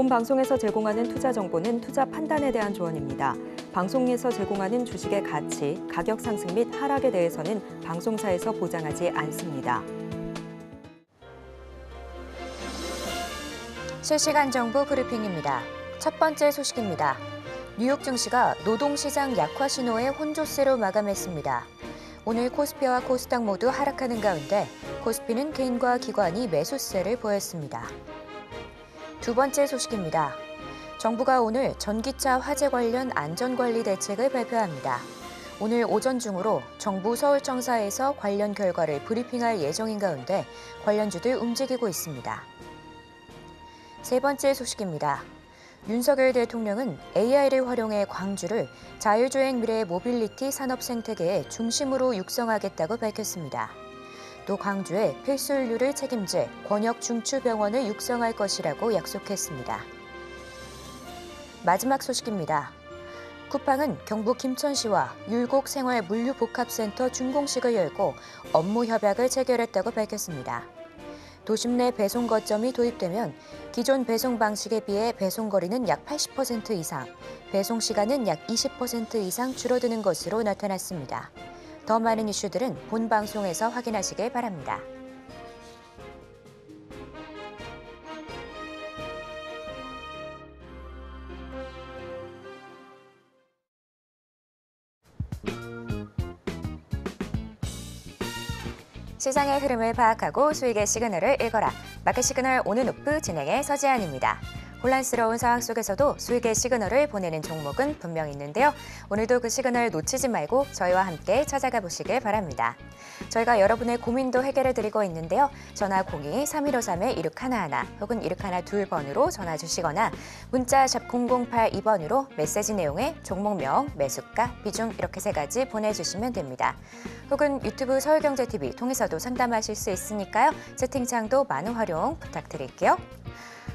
본 방송에서 제공하는 투자 정보는 투자 판단에 대한 조언입니다. 방송에서 제공하는 주식의 가치, 가격 상승 및 하락에 대해서는 방송사에서 보장하지 않습니다. 실시간 정보 브리핑입니다. 첫 번째 소식입니다. 뉴욕 증시가 노동시장 약화 신호의 혼조세로 마감했습니다. 오늘 코스피와 코스닥 모두 하락하는 가운데 코스피는 개인과 기관이 매수세를 보였습니다. 두 번째 소식입니다. 정부가 오늘 전기차 화재 관련 안전관리 대책을 발표합니다. 오늘 오전 중으로 정부 서울청사에서 관련 결과를 브리핑할 예정인 가운데 관련주들 움직이고 있습니다. 세 번째 소식입니다. 윤석열 대통령은 AI를 활용해 광주를 자율주행 미래 모빌리티 산업 생태계의 중심으로 육성하겠다고 밝혔습니다. 또 광주에 필수 인류를 책임질 권역 중추병원을 육성할 것이라고 약속했습니다. 마지막 소식입니다. 쿠팡은 경북 김천시와 율곡생활물류복합센터 준공식을 열고 업무 협약을 체결했다고 밝혔습니다. 도심 내 배송 거점이 도입되면 기존 배송 방식에 비해 배송 거리는 약 80% 이상, 배송 시간은 약 20% 이상 줄어드는 것으로 나타났습니다. 더 많은 이슈들은 본 방송에서 확인하시길 바랍니다. 시장의 흐름을 파악하고 수익의 시그널을 읽어라. 마켓 시그널 오늘 오프 진행의 서지안입니다. 혼란스러운 상황 속에서도 수익의 시그널을 보내는 종목은 분명 있는데요. 오늘도 그 시그널 놓치지 말고 저희와 함께 찾아가 보시길 바랍니다. 저희가 여러분의 고민도 해결해 드리고 있는데요. 전화 02-3153-1611 혹은 1612번으로 전화 주시거나 문자 샵 0082번으로 메시지 내용에 종목명, 매수가, 비중 이렇게 세 가지 보내주시면 됩니다. 혹은 유튜브 서울경제TV 통해서도 상담하실 수 있으니까요. 채팅창도 많은 활용 부탁드릴게요.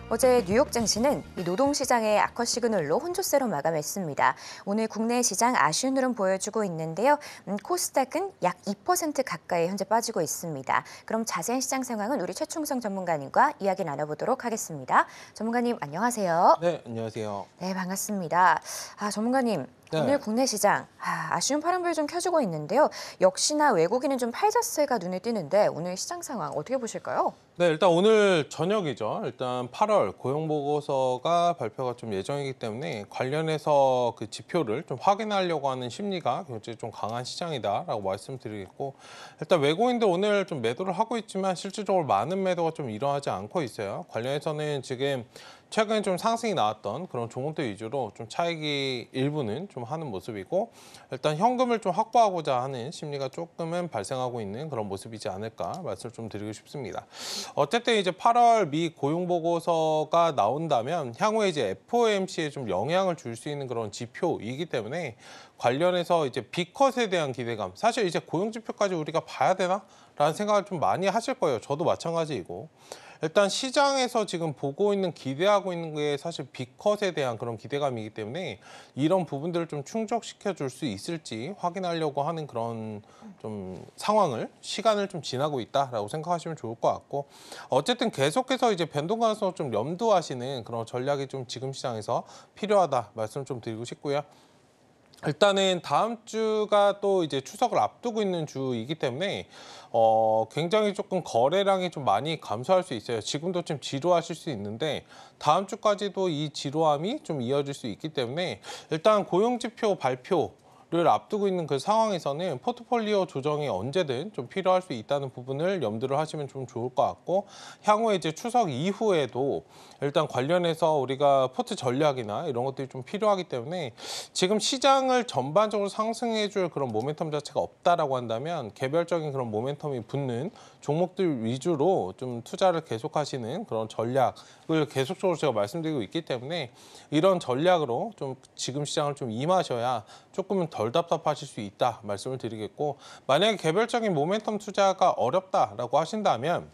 어제 뉴욕 증시는 노동시장의 악화 시그널로 혼조세로 마감했습니다. 오늘 국내 시장 아쉬운 흐름 보여주고 있는데요. 음, 코스닥은 약 2% 가까이 현재 빠지고 있습니다. 그럼 자세한 시장 상황은 우리 최충성 전문가님과 이야기 나눠보도록 하겠습니다. 전문가님 안녕하세요. 네, 안녕하세요. 네, 반갑습니다. 아, 전문가님 네. 오늘 국내 시장 아, 쉬운 파란불 좀 켜지고 있는데요. 역시나 외국인은 좀 팔자세가 눈에 띄는데 오늘 시장 상황 어떻게 보실까요? 네, 일단 오늘 저녁이죠. 일단 8월 고용보고서가 발표가 좀 예정이기 때문에 관련해서 그 지표를 좀 확인하려고 하는 심리가 굉장히 좀 강한 시장이다라고 말씀드리겠고 일단 외국인들 오늘 좀 매도를 하고 있지만 실질적으로 많은 매도가 좀 일어나지 않고 있어요. 관련해서는 지금 최근에 좀 상승이 나왔던 그런 종목들 위주로 좀 차익이 일부는 좀 하는 모습이고 일단 현금을 좀 확보하고자 하는 심리가 조금은 발생하고 있는 그런 모습이지 않을까 말씀을 좀 드리고 싶습니다. 어쨌든 이제 8월 미 고용 보고서가 나온다면 향후에 이제 FOMC에 좀 영향을 줄 수 있는 그런 지표이기 때문에 관련해서 이제 비컷에 대한 기대감 사실 이제 고용 지표까지 우리가 봐야 되나? 라는 생각을 좀 많이 하실 거예요. 저도 마찬가지이고. 일단 시장에서 지금 보고 있는 기대하고 있는 게 사실 비컷에 대한 그런 기대감이기 때문에 이런 부분들을 좀 충족시켜 줄 수 있을지 확인하려고 하는 그런 좀 상황을 시간을 좀 지나고 있다라고 생각하시면 좋을 것 같고 어쨌든 계속해서 이제 변동 가능성을 좀 염두하시는 그런 전략이 좀 지금 시장에서 필요하다 말씀 을좀 드리고 싶고요. 일단은 다음 주가 또 이제 추석을 앞두고 있는 주이기 때문에 어 굉장히 조금 거래량이 좀 많이 감소할 수 있어요. 지금도 좀 지루하실 수 있는데 다음 주까지도 이 지루함이 좀 이어질 수 있기 때문에 일단 고용 지표 발표 를 앞두고 있는 그 상황에서는 포트폴리오 조정이 언제든 좀 필요할 수 있다는 부분을 염두를 하시면 좀 좋을 것 같고 향후에 이제 추석 이후에도 일단 관련해서 우리가 포트 전략이나 이런 것들이 좀 필요하기 때문에 지금 시장을 전반적으로 상승해줄 그런 모멘텀 자체가 없다라고 한다면 개별적인 그런 모멘텀이 붙는 종목들 위주로 좀 투자를 계속하시는 그런 전략을 계속적으로 제가 말씀드리고 있기 때문에 이런 전략으로 좀 지금 시장을 좀 임하셔야 조금은 덜 답답하실 수 있다 말씀을 드리겠고 만약에 개별적인 모멘텀 투자가 어렵다라고 하신다면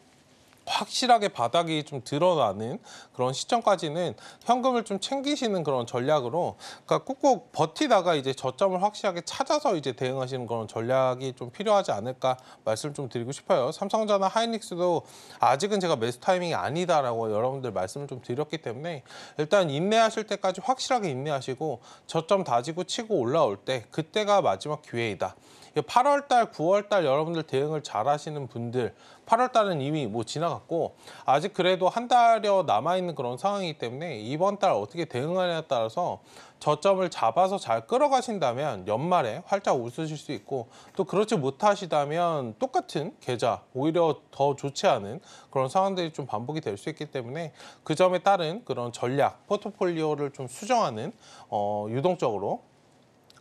확실하게 바닥이 좀 드러나는 그런 시점까지는 현금을 좀 챙기시는 그런 전략으로 그러니까 꾹꾹 버티다가 이제 저점을 확실하게 찾아서 이제 대응하시는 그런 전략이 좀 필요하지 않을까 말씀 을좀 드리고 싶어요. 삼성전자 나 하이닉스도 아직은 제가 매수 타이밍이 아니다라고 여러분들 말씀을 좀 드렸기 때문에 일단 인내하실 때까지 확실하게 인내하시고 저점 다지고 치고 올라올 때 그때가 마지막 기회이다. 8월 달, 9월 달 여러분들 대응을 잘 하시는 분들 8월 달은 이미 뭐 지나갔고 아직 그래도 한 달여 남아 있는 그런 상황이기 때문에 이번 달 어떻게 대응하냐에 따라서 저점을 잡아서 잘 끌어가신다면 연말에 활짝 웃으실 수 있고 또 그렇지 못하시다면 똑같은 계좌 오히려 더 좋지 않은 그런 상황들이 좀 반복이 될 수 있기 때문에 그 점에 따른 그런 전략 포트폴리오를 좀 수정하는 어, 유동적으로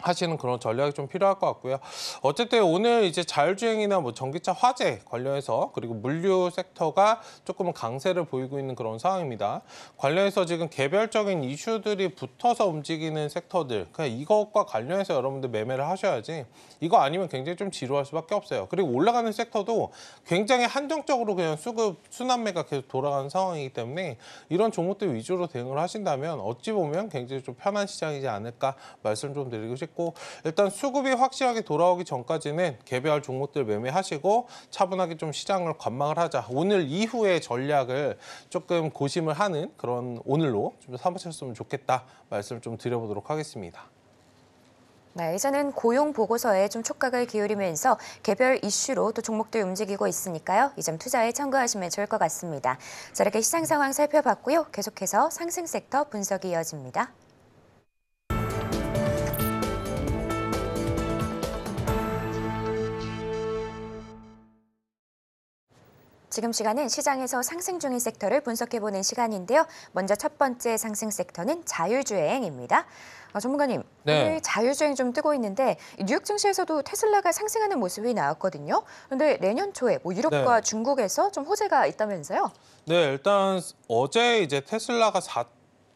하시는 그런 전략이 좀 필요할 것 같고요. 어쨌든 오늘 이제 자율주행이나 뭐 전기차 화재 관련해서 그리고 물류 섹터가 조금 은 강세를 보이고 있는 그런 상황입니다. 관련해서 지금 개별적인 이슈들이 붙어서 움직이는 섹터들 그냥 이것과 관련해서 여러분들 매매를 하셔야지 이거 아니면 굉장히 좀 지루할 수밖에 없어요. 그리고 올라가는 섹터도 굉장히 한정적으로 그냥 수급 순환매가 계속 돌아가는 상황이기 때문에 이런 종목들 위주로 대응을 하신다면 어찌 보면 굉장히 좀 편한 시장이지 않을까 말씀 좀 드리고 싶습니다. 있고 일단 수급이 확실하게 돌아오기 전까지는 개별 종목들 매매하시고 차분하게 좀 시장을 관망을 하자. 오늘 이후의 전략을 조금 고심을 하는 그런 오늘로 좀 삼으셨으면 좋겠다 말씀을 좀 드려보도록 하겠습니다. 네, 이제는 고용 보고서에 좀 촉각을 기울이면서 개별 이슈로 또 종목들 움직이고 있으니까요. 이 점 투자에 참고하시면 좋을 것 같습니다. 자, 이렇게 시장 상황 살펴봤고요. 계속해서 상승 섹터 분석이 이어집니다. 지금 시간은 시장에서 상승 중인 섹터를 분석해보는 시간인데요. 먼저 첫 번째 상승 섹터는 자율주행입니다. 아, 전문가님, 네. 오늘 자율주행 좀 뜨고 있는데 뉴욕 증시에서도 테슬라가 상승하는 모습이 나왔거든요. 그런데 내년 초에 뭐 유럽과 네. 중국에서 좀 호재가 있다면서요? 네, 일단 어제 이제 테슬라가 4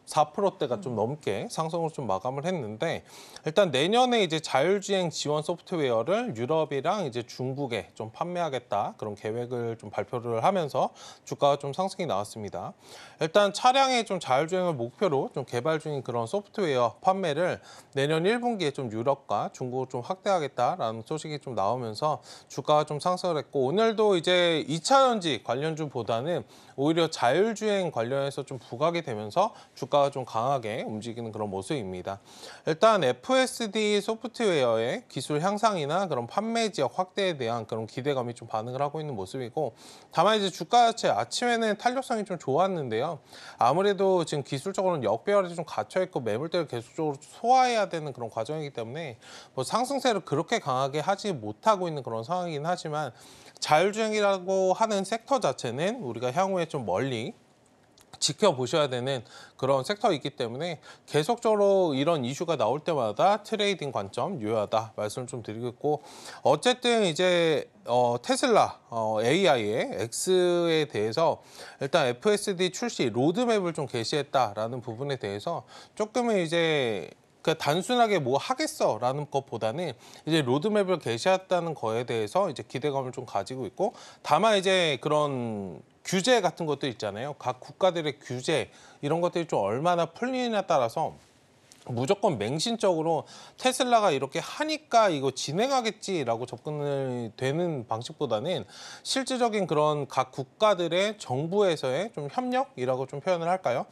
4%대가 좀 넘게 상승을좀 마감을 했는데 일단 내년에 이제 자율주행 지원 소프트웨어를 유럽이랑 이제 중국에 좀 판매하겠다 그런 계획을 좀 발표를 하면서 주가가 좀 상승이 나왔습니다. 일단 차량의 좀 자율주행을 목표로 좀 개발 중인 그런 소프트웨어 판매를 내년 1분기에 좀 유럽과 중국을 좀 확대하겠다라는 소식이 좀 나오면서 주가가 좀 상승을 했고 오늘도 이제 2차 전지 관련주보다는 오히려 자율주행 관련해서 좀 부각이 되면서 주가 주가 좀 강하게 움직이는 그런 모습입니다. 일단 FSD 소프트웨어의 기술 향상이나 그런 판매 지역 확대에 대한 그런 기대감이 좀 반응을 하고 있는 모습이고 다만 이제 주가 자체 아침에는 탄력성이 좀 좋았는데요. 아무래도 지금 기술적으로는 역배열이 좀 갇혀 있고 매물대를 계속적으로 소화해야 되는 그런 과정이기 때문에 뭐 상승세를 그렇게 강하게 하지 못하고 있는 그런 상황이긴 하지만 자율주행이라고 하는 섹터 자체는 우리가 향후에 좀 멀리 지켜보셔야 되는 그런 섹터이기 때문에 계속적으로 이런 이슈가 나올 때마다 트레이딩 관점 유효하다 말씀을 좀 드리겠고 어쨌든 이제 어, 테슬라 어, AI의 X에 대해서 일단 FSD 출시 로드맵을 좀 게시했다라는 부분에 대해서 조금은 이제 그 단순하게 뭐 하겠어라는 것보다는 이제 로드맵을 게시했다는 거에 대해서 이제 기대감을 좀 가지고 있고 다만 이제 그런 규제 같은 것도 있잖아요. 각 국가들의 규제 이런 것들이 좀 얼마나 풀리느냐에 따라서 무조건 맹신적으로 테슬라가 이렇게 하니까 이거 진행하겠지라고 접근을 되는 방식보다는 실질적인 그런 각 국가들의 정부에서의 좀 협력이라고 좀 표현을 할까요?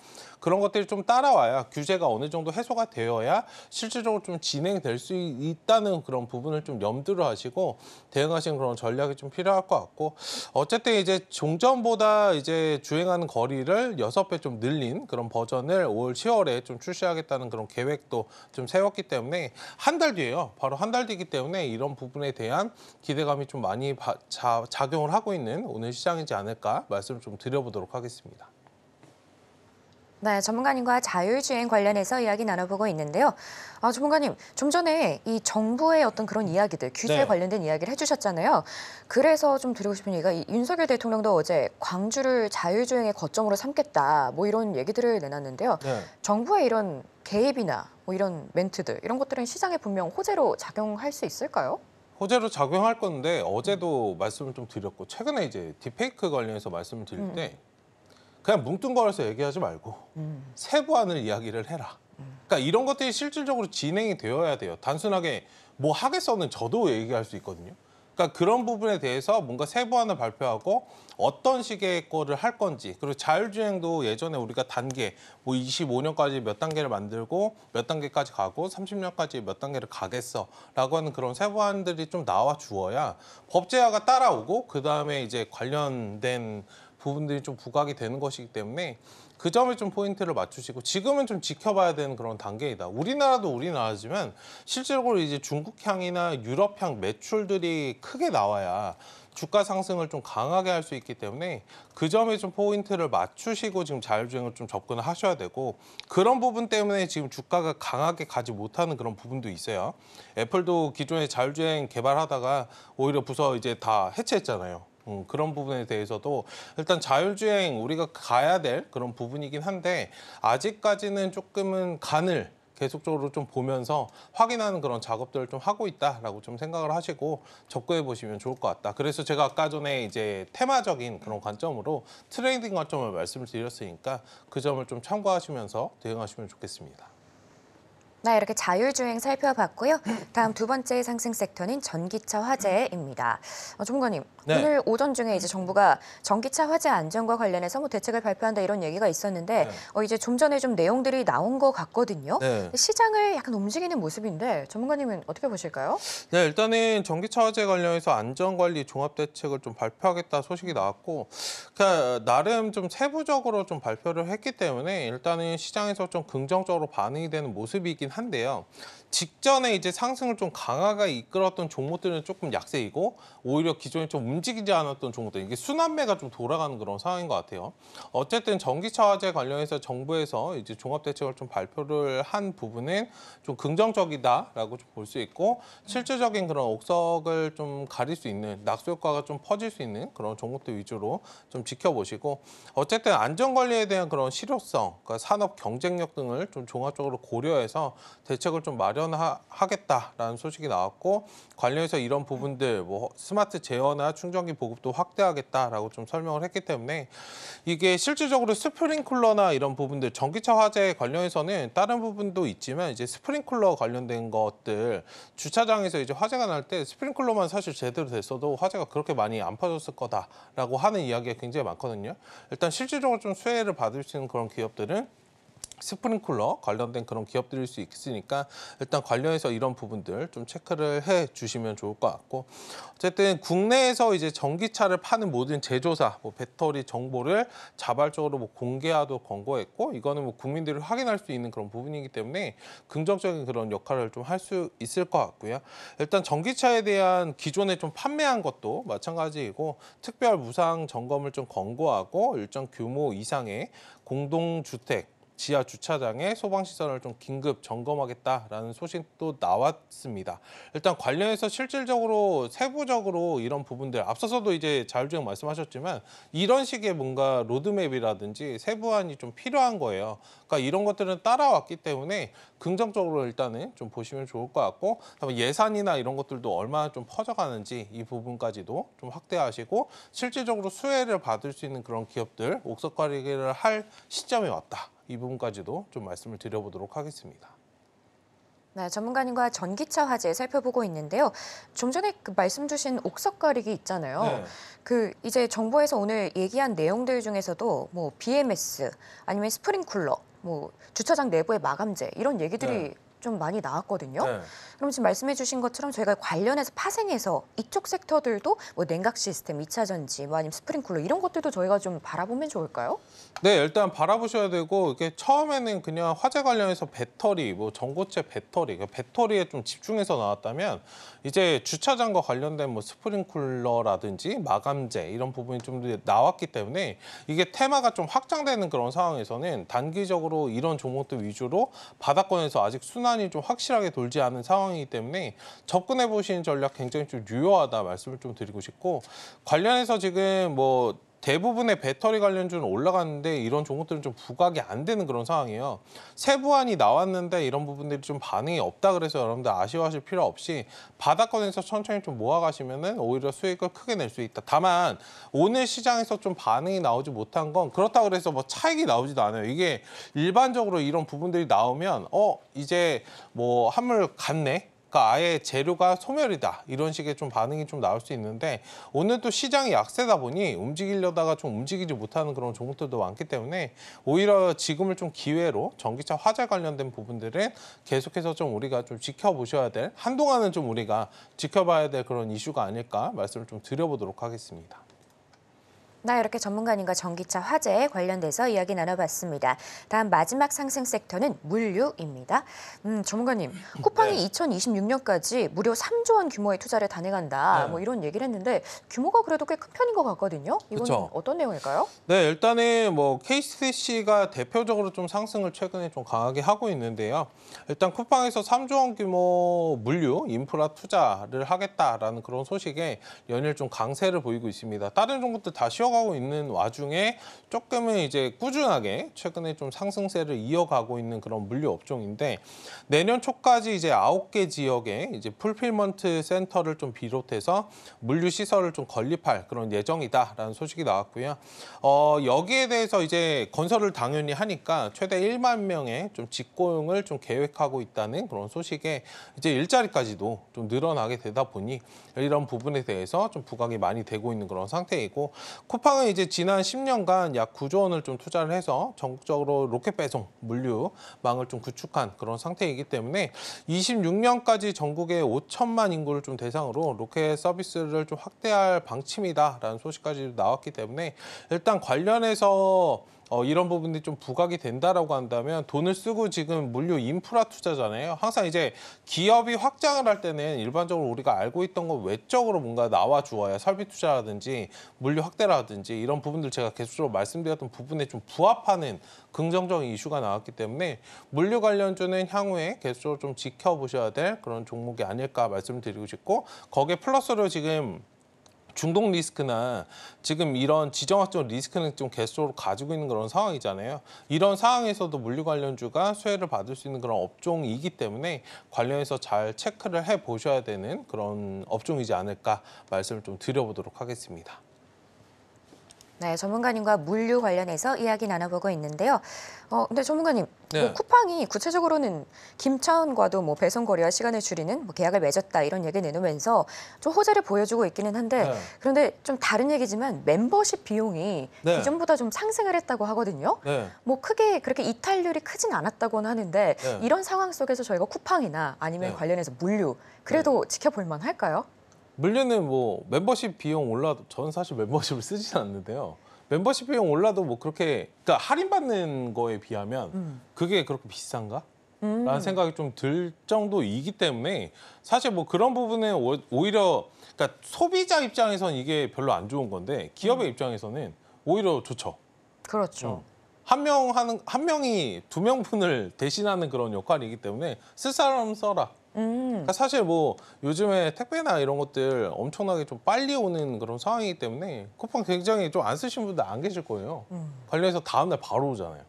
그런 것들이 좀 따라와야 규제가 어느 정도 해소가 되어야 실질적으로 좀 진행될 수 있다는 그런 부분을 좀 염두로 하시고 대응하시는 그런 전략이 좀 필요할 것 같고 어쨌든 이제 종전보다 이제 주행하는 거리를 여섯 배 좀 늘린 그런 버전을 올월 10월에 좀 출시하겠다는 그런 계획도 좀 세웠기 때문에 한 달 뒤에요. 바로 한 달 뒤이기 때문에 이런 부분에 대한 기대감이 좀 많이 바, 자, 작용을 하고 있는 오늘 시장이지 않을까 말씀을 좀 드려보도록 하겠습니다. 네, 전문가님과 자율주행 관련해서 이야기 나눠보고 있는데요. 아, 전문가님, 좀 전에 이 정부의 어떤 그런 이야기들, 규제 네. 관련된 이야기를 해주셨잖아요. 그래서 좀 드리고 싶은 얘기가 이 윤석열 대통령도 어제 광주를 자율주행의 거점으로 삼겠다, 뭐 이런 얘기들을 내놨는데요. 네. 정부의 이런 개입이나 뭐 이런 멘트들, 이런 것들은 시장에 분명 호재로 작용할 수 있을까요? 호재로 작용할 건데 어제도 말씀을 좀 드렸고 최근에 이제 딥페이크 관련해서 말씀을 드릴 음. 때 음. 그냥 뭉뚱거려서 얘기하지 말고 음. 세부안을 이야기를 해라. 음. 그러니까 이런 것들이 실질적으로 진행이 되어야 돼요. 단순하게 뭐 하겠어는 저도 얘기할 수 있거든요. 그러니까 그런 부분에 대해서 뭔가 세부안을 발표하고 어떤 식의 거를 할 건지 그리고 자율주행도 예전에 우리가 단계 뭐 25년까지 몇 단계를 만들고 몇 단계까지 가고 30년까지 몇 단계를 가겠어라고 하는 그런 세부안들이 좀 나와 주어야 법제화가 따라오고 그 다음에 이제 관련된 부분들이 좀 부각이 되는 것이기 때문에 그 점에 좀 포인트를 맞추시고 지금은 좀 지켜봐야 되는 그런 단계이다. 우리나라도 우리나라지만 실질적으로 이제 중국향이나 유럽향 매출들이 크게 나와야 주가 상승을 좀 강하게 할 수 있기 때문에 그 점에 좀 포인트를 맞추시고 지금 자율주행을 좀 접근을 하셔야 되고 그런 부분 때문에 지금 주가가 강하게 가지 못하는 그런 부분도 있어요. 애플도 기존에 자율주행 개발하다가 오히려 부서 이제 다 해체했잖아요. 음, 그런 부분에 대해서도 일단 자율주행 우리가 가야 될 그런 부분이긴 한데 아직까지는 조금은 간을 계속적으로 좀 보면서 확인하는 그런 작업들을 좀 하고 있다라고 좀 생각을 하시고 접근해 보시면 좋을 것 같다. 그래서 제가 아까 전에 이제 테마적인 그런 관점으로 트레이딩 관점을 말씀을 드렸으니까 그 점을 좀 참고하시면서 대응하시면 좋겠습니다. 네, 이렇게 자율주행 살펴봤고요. 다음 두 번째 상승 섹터는 전기차 화재입니다. 어, 조문관님, 네. 오늘 오전 중에 이제 정부가 전기차 화재 안전과 관련해서 뭐 대책을 발표한다 이런 얘기가 있었는데 네. 어, 이제 좀 전에 좀 내용들이 나온 것 같거든요. 네. 시장을 약간 움직이는 모습인데 전문가님은 어떻게 보실까요? 네, 일단은 전기차 화재 관련해서 안전관리 종합대책을 좀 발표하겠다 소식이 나왔고 그러니까 나름 좀 세부적으로 좀 발표를 했기 때문에 일단은 시장에서 좀 긍정적으로 반응이 되는 모습이긴 한데요. 직전에 이제 상승을 좀 강하게 이끌었던 종목들은 조금 약세이고 오히려 기존에 좀 움직이지 않았던 종목들 이게 순환매가 좀 돌아가는 그런 상황인 것 같아요. 어쨌든 전기차 화재 관련해서 정부에서 이제 종합 대책을 좀 발표를 한 부분은 좀 긍정적이다라고 볼 수 있고 실질적인 그런 옥석을 좀 가릴 수 있는 낙수 효과가 좀 퍼질 수 있는 그런 종목들 위주로 좀 지켜보시고 어쨌든 안전 관리에 대한 그런 실효성, 그러니까 산업 경쟁력 등을 좀 종합적으로 고려해서 대책을 좀 마련하겠다라는 소식이 나왔고 관련해서 이런 부분들 뭐 스마트 제어나 충전기 보급도 확대하겠다라고 좀 설명을 했기 때문에 이게 실질적으로 스프링쿨러나 이런 부분들 전기차 화재 관련해서는 다른 부분도 있지만 이제 스프링쿨러 관련된 것들 주차장에서 이제 화재가 날 때 스프링쿨러만 사실 제대로 됐어도 화재가 그렇게 많이 안 퍼졌을 거다라고 하는 이야기가 굉장히 많거든요. 일단 실질적으로 좀 수혜를 받을 수 있는 그런 기업들은 스프링쿨러 관련된 그런 기업들일 수 있으니까 일단 관련해서 이런 부분들 좀 체크를 해 주시면 좋을 것 같고 어쨌든 국내에서 이제 전기차를 파는 모든 제조사 뭐 배터리 정보를 자발적으로 뭐공개하도 권고했고 이거는 뭐 국민들이 확인할 수 있는 그런 부분이기 때문에 긍정적인 그런 역할을 좀 할 수 있을 것 같고요 일단 전기차에 대한 기존에 좀 판매한 것도 마찬가지이고 특별 무상 점검을 좀 권고하고 일정 규모 이상의 공동주택 지하 주차장에 소방시설을 좀 긴급 점검하겠다라는 소식도 나왔습니다. 일단 관련해서 실질적으로 세부적으로 이런 부분들 앞서서도 이제 자율주행 말씀하셨지만 이런 식의 뭔가 로드맵이라든지 세부안이 좀 필요한 거예요. 그러니까 이런 것들은 따라왔기 때문에 긍정적으로 일단은 좀 보시면 좋을 것 같고 예산이나 이런 것들도 얼마나 좀 퍼져가는지 이 부분까지도 좀 확대하시고 실질적으로 수혜를 받을 수 있는 그런 기업들 옥석거리기를 할 시점이 왔다. 이 부분까지도 좀 말씀을 드려보도록 하겠습니다. 네, 전문가님과 전기차 화재 살펴보고 있는데요. 좀 전에 그 말씀 주신 옥석 가리기 있잖아요. 네. 그 이제 정부에서 오늘 얘기한 내용들 중에서도 뭐 BMS 아니면 스프링 쿨러, 뭐 주차장 내부의 마감재 이런 얘기들이 네. 좀 많이 나왔거든요. 네. 그럼 지금 말씀해 주신 것처럼 저희가 관련해서 파생해서 이쪽 섹터들도 뭐 냉각 시스템, 2차 전지, 뭐 아니면 스프링쿨러 이런 것들도 저희가 좀 바라보면 좋을까요? 네, 일단 바라보셔야 되고 이게 처음에는 그냥 화재 관련해서 배터리, 뭐 전고체 배터리, 그러니까 배터리에 좀 집중해서 나왔다면 이제 주차장과 관련된 뭐 스프링쿨러라든지 마감재 이런 부분이 좀 나왔기 때문에 이게 테마가 좀 확장되는 그런 상황에서는 단기적으로 이런 종목들 위주로 바닥권에서 아직 순환 시간이 좀 확실하게 돌지 않은 상황이기 때문에 접근해 보시는 전략 굉장히 좀 유효하다 말씀을 좀 드리고 싶고 관련해서 지금 뭐 대부분의 배터리 관련주는 올라갔는데 이런 종목들은 좀 부각이 안 되는 그런 상황이에요. 세부안이 나왔는데 이런 부분들이 좀 반응이 없다 그래서 여러분들 아쉬워하실 필요 없이 바닥권에서 천천히 좀 모아가시면 은 오히려 수익을 크게 낼 수 있다. 다만 오늘 시장에서 좀 반응이 나오지 못한 건 그렇다고 그래서 뭐 차익이 나오지도 않아요. 이게 일반적으로 이런 부분들이 나오면 어 이제 뭐 한물 갔네 그러니까 아예 재료가 소멸이다 이런 식의 좀 반응이 좀 나올 수 있는데 오늘 또 시장이 약세다 보니 움직이려다가 좀 움직이지 못하는 그런 종목들도 많기 때문에 오히려 지금을 좀 기회로 전기차 화재 관련된 부분들은 계속해서 좀 우리가 좀 지켜보셔야 될 한동안은 좀 우리가 지켜봐야 될 그런 이슈가 아닐까 말씀을 좀 드려보도록 하겠습니다. 나 이렇게 전문가님과 전기차 화재에 관련돼서 이야기 나눠봤습니다. 다음 마지막 상승 섹터는 물류입니다. 음, 전문가님, 음, 음, 쿠팡이 2026년까지 무려 3조 원 규모의 투자를 단행한다. 네. 뭐 이런 얘기를 했는데 규모가 그래도 꽤 큰 편인 것 같거든요. 이건 그쵸. 어떤 내용일까요? 네, 일단은 뭐 KCC가 대표적으로 좀 상승을 최근에 좀 강하게 하고 있는데요. 일단 쿠팡에서 3조 원 규모 물류 인프라 투자를 하겠다라는 그런 소식에 연일 좀 강세를 보이고 있습니다. 다른 종목들 다 쉬어 흘가고 있는 와중에 조금은 이제 꾸준하게 최근에 좀 상승세를 이어가고 있는 그런 물류 업종인데 내년 초까지 이제 아홉 개 지역에 이제 풀필먼트 센터를 좀 비롯해서 물류 시설을 좀 건립할 그런 예정이다라는 소식이 나왔고요. 어, 여기에 대해서 이제 건설을 당연히 하니까 최대 1만 명의 좀 직고용을 좀 계획하고 있다는 그런 소식에 이제 일자리까지도 좀 늘어나게 되다 보니 이런 부분에 대해서 좀 부각이 많이 되고 있는 그런 상태이고 쿠팡은 이제 지난 10년간 약 9조 원을 좀 투자를 해서 전국적으로 로켓 배송 물류망을 좀 구축한 그런 상태이기 때문에 26년까지 전국의 5천만 인구를 좀 대상으로 로켓 서비스를 좀 확대할 방침이다라는 소식까지 나왔기 때문에 일단 관련해서 어, 이런 부분들이 좀 부각이 된다라고 한다면 돈을 쓰고 지금 물류 인프라 투자잖아요. 항상 이제 기업이 확장을 할 때는 일반적으로 우리가 알고 있던 건 외적으로 뭔가 나와 주어야 설비 투자라든지 물류 확대라든지 이런 부분들 제가 계속적으로 말씀드렸던 부분에 좀 부합하는 긍정적인 이슈가 나왔기 때문에 물류 관련주는 향후에 계속적으로 좀 지켜보셔야 될 그런 종목이 아닐까 말씀드리고 싶고 거기에 플러스로 지금 중독 리스크나 지금 이런 지정학적 리스크는 좀 개수로 가지고 있는 그런 상황이잖아요. 이런 상황에서도 물류 관련주가 수혜를 받을 수 있는 그런 업종이기 때문에 관련해서 잘 체크를 해 보셔야 되는 그런 업종이지 않을까 말씀을 좀 드려보도록 하겠습니다. 네, 전문가님과 물류 관련해서 이야기 나눠보고 있는데요. 어, 근데 전문가님, 뭐 네. 뭐 쿠팡이 구체적으로는 김차은과도 뭐 배송 거리와 시간을 줄이는 뭐 계약을 맺었다 이런 얘기 내놓으면서 좀 호재를 보여주고 있기는 한데 네. 그런데 좀 다른 얘기지만 멤버십 비용이 네. 기존보다 좀 상승을 했다고 하거든요. 네. 뭐 크게 그렇게 이탈률이 크진 않았다고는 하는데 네. 이런 상황 속에서 저희가 쿠팡이나 아니면 네. 관련해서 물류 그래도 지켜볼 만할까요? 물류는 뭐 멤버십 비용 올라도 전 사실 멤버십을 쓰진 않는데요. 멤버십 비용 올라도 뭐 그렇게 그러니까 할인 받는 거에 비하면 음. 그게 그렇게 비싼가? 음. 라는 생각이 좀 들 정도이기 때문에 사실 뭐 그런 부분에 오, 히려 그러니까 소비자 입장에선 이게 별로 안 좋은 건데 기업의 음. 입장에서는 오히려 좋죠. 그렇죠. 음. 한명 하는 한 명이 두 명분을 대신하는 그런 역할이기 때문에 쓸 사람 써라. 음. 그러니까 사실 뭐 요즘에 택배나 이런 것들 엄청나게 좀 빨리 오는 그런 상황이기 때문에 쿠폰 굉장히 좀 안 쓰신 분들 안 계실 거예요. 음. 관련해서 다음날 바로 오잖아요.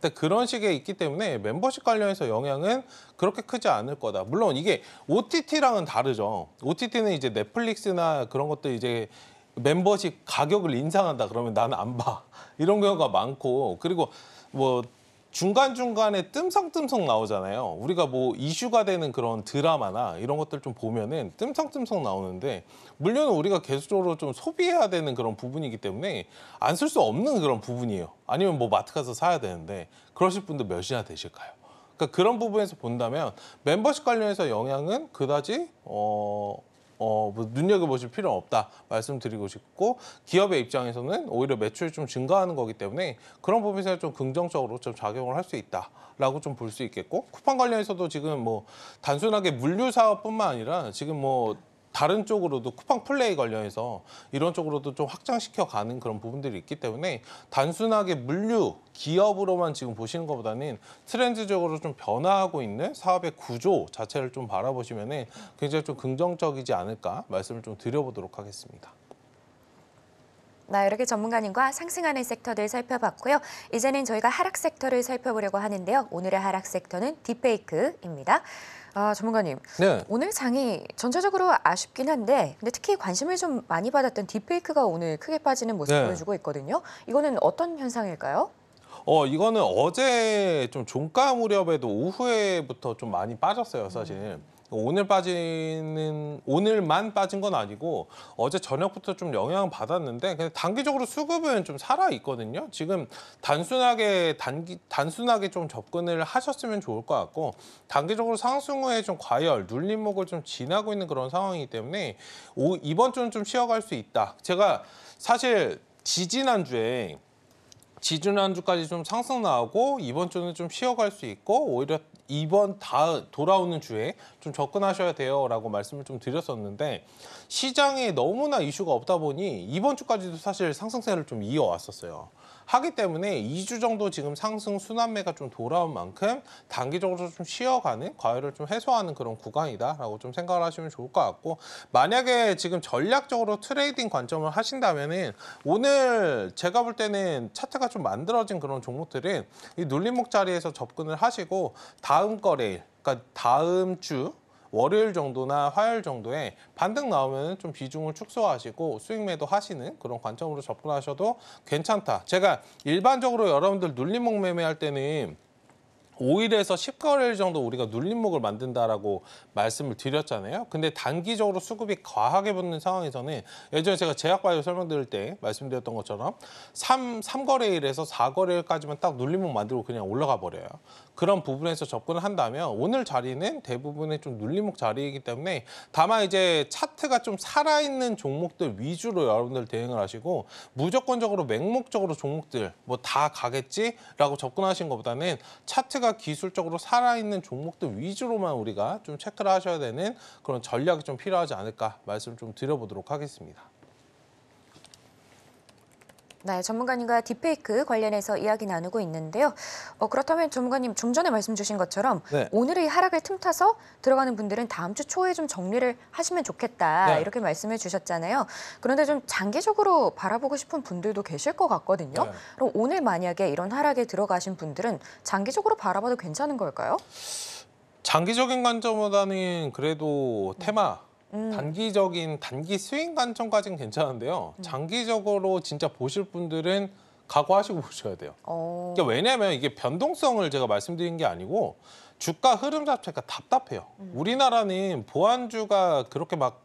근데 그런 식에 있기 때문에 멤버십 관련해서 영향은 그렇게 크지 않을 거다. 물론 이게 OTT랑은 다르죠. OTT는 이제 넷플릭스나 그런 것들 이제 멤버십 가격을 인상한다 그러면 나는 안 봐. 이런 경우가 많고 그리고 뭐 중간중간에 뜸성뜸성 나오잖아요. 우리가 뭐 이슈가 되는 그런 드라마나 이런 것들 좀 보면은 뜸성뜸성 나오는데 물류는 우리가 계속적으로 좀 소비해야 되는 그런 부분이기 때문에 안 쓸 수 없는 그런 부분이에요. 아니면 뭐 마트 가서 사야 되는데 그러실 분들 몇이나 되실까요? 그러니까 그런 부분에서 본다면 멤버십 관련해서 영향은 그다지 어 어, 뭐 눈여겨보실 필요는 없다 말씀드리고 싶고 기업의 입장에서는 오히려 매출이 좀 증가하는 거기 때문에 그런 부분에서 좀 긍정적으로 좀 작용을 할 수 있다라고 좀 볼 수 있겠고 쿠팡 관련해서도 지금 뭐 단순하게 물류 사업뿐만 아니라 지금 뭐 다른 쪽으로도 쿠팡 플레이 관련해서 이런 쪽으로도 좀 확장시켜 가는 그런 부분들이 있기 때문에 단순하게 물류 기업으로만 지금 보시는 것보다는 트렌드적으로 좀 변화하고 있는 사업의 구조 자체를 좀 바라보시면 굉장히 좀 긍정적이지 않을까 말씀을 좀 드려보도록 하겠습니다. 나열하게 전문가님과 상승하는 섹터들 살펴봤고요. 이제는 저희가 하락 섹터를 살펴보려고 하는데요. 오늘의 하락 섹터는 딥페이크입니다. 아, 전문가님. 네. 오늘 장이 전체적으로 아쉽긴 한데 근데 특히 관심을 좀 많이 받았던 딥페이크가 오늘 크게 빠지는 모습 네. 보여주고 있거든요. 이거는 어떤 현상일까요? 어 이거는 어제 좀 종가 무렵에도 오후에부터 좀 많이 빠졌어요, 사실. 음. 오늘 빠지는 오늘만 빠진 건 아니고 어제 저녁부터 좀 영향 을 받았는데 그냥 단기적으로 수급은 좀 살아 있거든요. 지금 단순하게 단기 단순하게 좀 접근을 하셨으면 좋을 것 같고 단기적으로 상승 후에 좀 과열 눌림목을 좀 지나고 있는 그런 상황이기 때문에 오, 이번 주는 좀 쉬어갈 수 있다. 제가 사실 지지난 주에 지지난주까지 좀 상승 나오고 이번 주는 좀 쉬어갈 수 있고 오히려 이번 다 돌아오는 주에 좀 접근하셔야 돼요라고 말씀을 좀 드렸었는데 시장에 너무나 이슈가 없다 보니 이번 주까지도 사실 상승세를 좀 이어왔었어요. 하기 때문에 2주 정도 지금 상승 순환매가 좀 돌아온 만큼 단기적으로 좀 쉬어가는 과열을 좀 해소하는 그런 구간이다라고 좀 생각을 하시면 좋을 것 같고 만약에 지금 전략적으로 트레이딩 관점을 하신다면은 오늘 제가 볼 때는 차트가 좀 만들어진 그런 종목들은 이 눌림목 자리에서 접근을 하시고 다음 거래일 그러니까 다음 주 월요일 정도나 화요일 정도에 반등 나오면 좀 비중을 축소하시고 수익 매도 하시는 그런 관점으로 접근하셔도 괜찮다. 제가 일반적으로 여러분들 눌림목 매매할 때는 5일에서 10거래일 정도 우리가 눌림목을 만든다라고 말씀을 드렸잖아요. 근데 단기적으로 수급이 과하게 붙는 상황에서는 예전에 제가 제약바이오 설명드릴 때 말씀드렸던 것처럼 3, 3거래일에서 4거래일까지만 딱 눌림목 만들고 그냥 올라가 버려요. 그런 부분에서 접근을 한다면 오늘 자리는 대부분의 좀 눌림목 자리이기 때문에 다만 이제 차트가 좀 살아있는 종목들 위주로 여러분들 대응을 하시고 무조건적으로 맹목적으로 종목들 뭐 다 가겠지라고 접근하신 것보다는 차트가 선가 기술적으로 살아있는 종목들 위주로만 우리가 좀 체크를 하셔야 되는 그런 전략이 좀 필요하지 않을까 말씀 을좀 드려보도록 하겠습니다. 네, 전문가님과 딥페이크 관련해서 이야기 나누고 있는데요. 어, 그렇다면 전문가님 좀 전에 말씀 주신 것처럼 네. 오늘의 하락을 틈타서 들어가는 분들은 다음 주 초에 좀 정리를 하시면 좋겠다 네. 이렇게 말씀해 주셨잖아요. 그런데 좀 장기적으로 바라보고 싶은 분들도 계실 것 같거든요. 네. 그럼 오늘 만약에 이런 하락에 들어가신 분들은 장기적으로 바라봐도 괜찮은 걸까요? 장기적인 관점보다는 그래도 테마 음. 단기적인 단기 수익 관점까지는 괜찮은데요. 음. 장기적으로 진짜 보실 분들은 각오하시고 보셔야 돼요. 어. 그러니까 왜냐하면 이게 변동성을 제가 말씀드린 게 아니고 주가 흐름 자체가 답답해요. 음. 우리나라는 보안주가 그렇게 막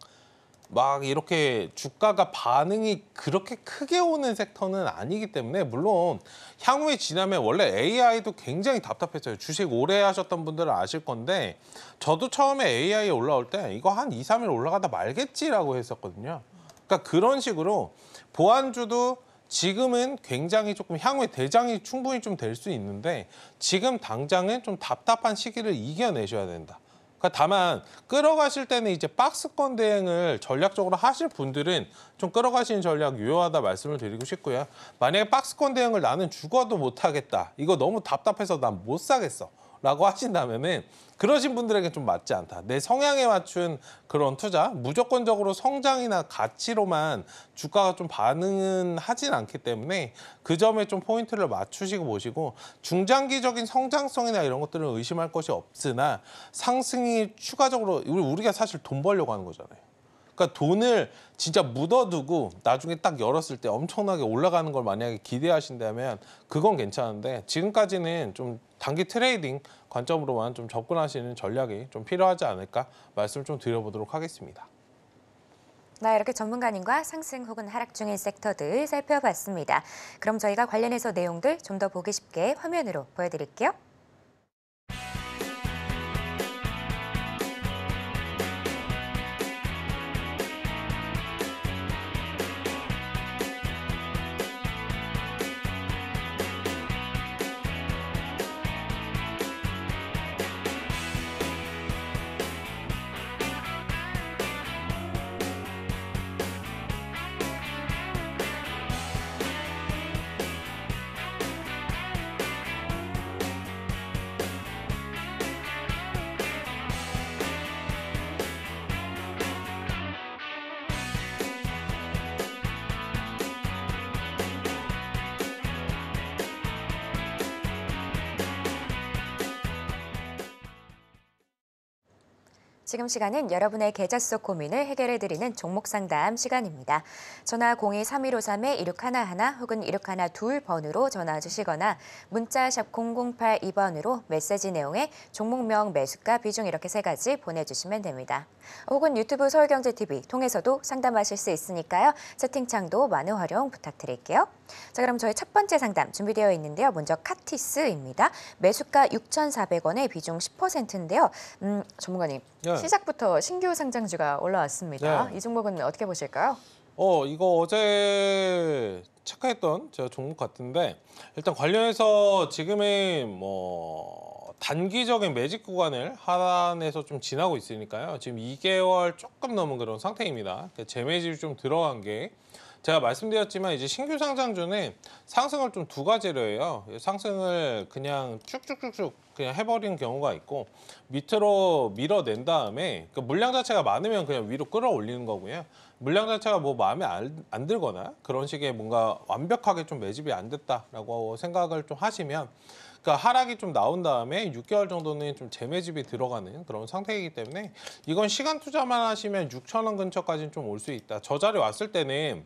막 이렇게 주가가 반응이 그렇게 크게 오는 섹터는 아니기 때문에 물론 향후에 지나면 원래 AI도 굉장히 답답했어요. 주식 오래 하셨던 분들은 아실 건데 저도 처음에 AI 올라올 때 이거 한 2, 3일 올라가다 말겠지라고 했었거든요. 그러니까 그런 식으로 보안주도 지금은 굉장히 조금 향후에 대장이 충분히 좀 될 수 있는데 지금 당장은 좀 답답한 시기를 이겨내셔야 된다. 그러니까 다만 끌어가실 때는 이제 박스권 대행을 전략적으로 하실 분들은 좀 끌어가시는 전략 유효하다 말씀을 드리고 싶고요. 만약에 박스권 대행을 나는 죽어도 못하겠다. 이거 너무 답답해서 난 못 사겠어. 라고 하신다면은 그러신 분들에게 좀 맞지 않다. 내 성향에 맞춘 그런 투자, 무조건적으로 성장이나 가치로만 주가가 좀 반응은 하진 않기 때문에 그 점에 좀 포인트를 맞추시고 보시고 중장기적인 성장성이나 이런 것들을 의심할 것이 없으나 상승이 추가적으로 우리가 사실 돈 벌려고 하는 거잖아요. 그러니까 돈을 진짜 묻어두고 나중에 딱 열었을 때 엄청나게 올라가는 걸 만약에 기대하신다면 그건 괜찮은데 지금까지는 좀 단기 트레이딩 관점으로만 좀 접근하시는 전략이 좀 필요하지 않을까 말씀을 좀 드려보도록 하겠습니다. 네, 이렇게 전문가님과 상승 혹은 하락 중인 섹터들 살펴봤습니다. 그럼 저희가 관련해서 내용들 좀 더 보기 쉽게 화면으로 보여드릴게요. 지금 시간은 여러분의 계좌 속 고민을 해결해드리는 종목 상담 시간입니다. 전화 02-3153-1611 혹은 1612 번으로 전화 주시거나 문자 샵 0082번으로 메시지 내용에 종목명, 매수가, 비중 이렇게 세 가지 보내주시면 됩니다. 혹은 유튜브 서울경제TV 통해서도 상담하실 수 있으니까요. 채팅창도 많은 활용 부탁드릴게요. 자 그럼 저희 첫 번째 상담 준비되어 있는데요. 먼저 카티스입니다. 매수가 6,400원에 비중 10%인데요. 음, 전문가님 예. 시작부터 신규 상장주가 올라왔습니다. 예. 이 종목은 어떻게 보실까요? 어 이거 어제 체크했던 제가 종목 같은데 일단 관련해서 지금의 뭐 단기적인 매직 구간을 하단에서 좀 지나고 있으니까요. 지금 2개월 조금 넘은 그런 상태입니다. 그 재매집이 좀 들어간 게 제가 말씀드렸지만 이제 신규 상장 주는 상승을 좀 두 가지로 해요. 상승을 그냥 쭉쭉쭉쭉 그냥 해버리는 경우가 있고 밑으로 밀어낸 다음에 그 물량 자체가 많으면 그냥 위로 끌어올리는 거고요. 물량 자체가 뭐 마음에 안, 안 들거나 그런 식의 뭔가 완벽하게 좀 매집이 안 됐다라고 생각을 좀 하시면 그러니까 하락이 좀 나온 다음에 6개월 정도는 좀 재매집이 들어가는 그런 상태이기 때문에 이건 시간 투자만 하시면 6천 원 근처까지는 좀 올 수 있다. 저 자리 왔을 때는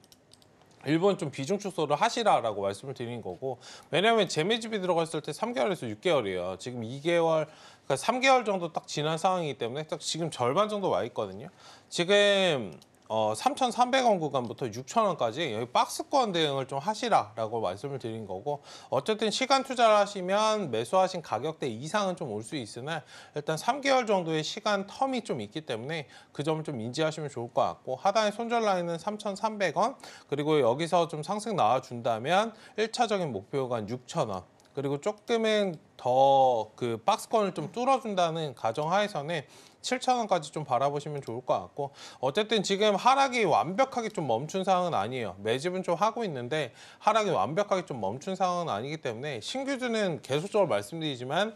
일본 좀 비중 축소를 하시라라고 말씀을 드린 거고 왜냐하면 재매집이 들어갔을 때 3개월에서 6개월이에요. 지금 2개월, 그러니까 3개월 정도 딱 지난 상황이기 때문에 딱 지금 절반 정도 와 있거든요. 지금 어, 3,300원 구간부터 6,000원까지 여기 박스권 대응을 좀 하시라라고 말씀을 드린 거고 어쨌든 시간 투자를 하시면 매수하신 가격대 이상은 좀 올 수 있으나 일단 3개월 정도의 시간 텀이 좀 있기 때문에 그 점을 좀 인지하시면 좋을 것 같고 하단에 손절 라인은 3,300원 그리고 여기서 좀 상승 나와준다면 1차적인 목표가 6,000원 그리고 조금은 더 그 박스권을 좀 뚫어준다는 가정하에서는 7,000원까지 좀 바라보시면 좋을 것 같고 어쨌든 지금 하락이 완벽하게 좀 멈춘 상황은 아니에요. 매집은 좀 하고 있는데 하락이 완벽하게 좀 멈춘 상황은 아니기 때문에 신규주는 계속적으로 말씀드리지만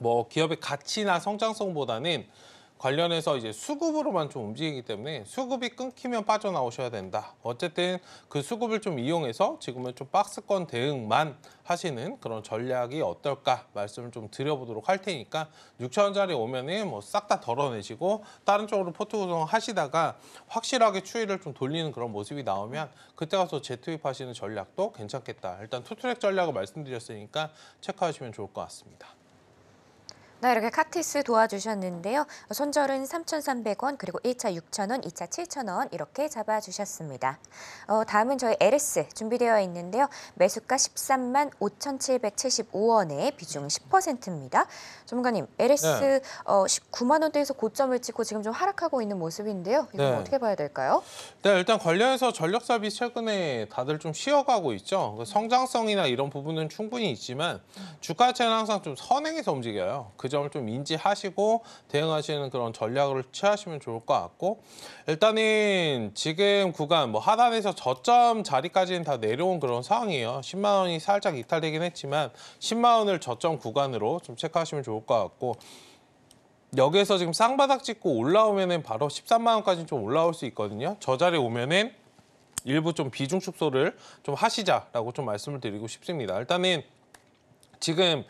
뭐 기업의 가치나 성장성보다는 관련해서 이제 수급으로만 좀 움직이기 때문에 수급이 끊기면 빠져나오셔야 된다. 어쨌든 그 수급을 좀 이용해서 지금은 좀 박스권 대응만 하시는 그런 전략이 어떨까 말씀을 좀 드려보도록 할 테니까 6천원짜리 오면은 뭐 싹 다 덜어내시고 다른 쪽으로 포트 구성 하시다가 확실하게 추이를 좀 돌리는 그런 모습이 나오면 그때 가서 재투입하시는 전략도 괜찮겠다. 일단 투트랙 전략을 말씀드렸으니까 체크하시면 좋을 것 같습니다. 네, 이렇게 카티스 도와주셨는데요. 손절은 3,300원, 그리고 1차 6,000원, 2차 7,000원 이렇게 잡아주셨습니다. 어, 다음은 저희 LS 준비되어 있는데요. 매수가 13만 5,775원에 비중 10%입니다. 전문가님, LS 네. 어, 19만 원대에서 고점을 찍고 지금 좀 하락하고 있는 모습인데요. 이건 뭐 네. 어떻게 봐야 될까요? 네, 일단 관련해서 전력 사비이 최근에 다들 좀 쉬어가고 있죠. 그 성장성이나 이런 부분은 충분히 있지만 주가체는 항상 좀 선행해서 움직여요. 그죠 점을 좀 인지하시고 대응하시는 그런 전략을 취하시면 좋을 것 같고 일단은 지금 구간 뭐 하단에서 저점 자리까지는 다 내려온 그런 상황이에요. 10만 원이 살짝 이탈되긴 했지만 10만 원을 저점 구간으로 좀 체크하시면 좋을 것 같고 여기에서 지금 쌍바닥 찍고 올라오면은 바로 13만 원까지 좀 올라올 수 있거든요. 저 자리 오면은 일부 좀 비중 축소를 좀 하시자라고 좀 말씀을 드리고 싶습니다. 일단은 지금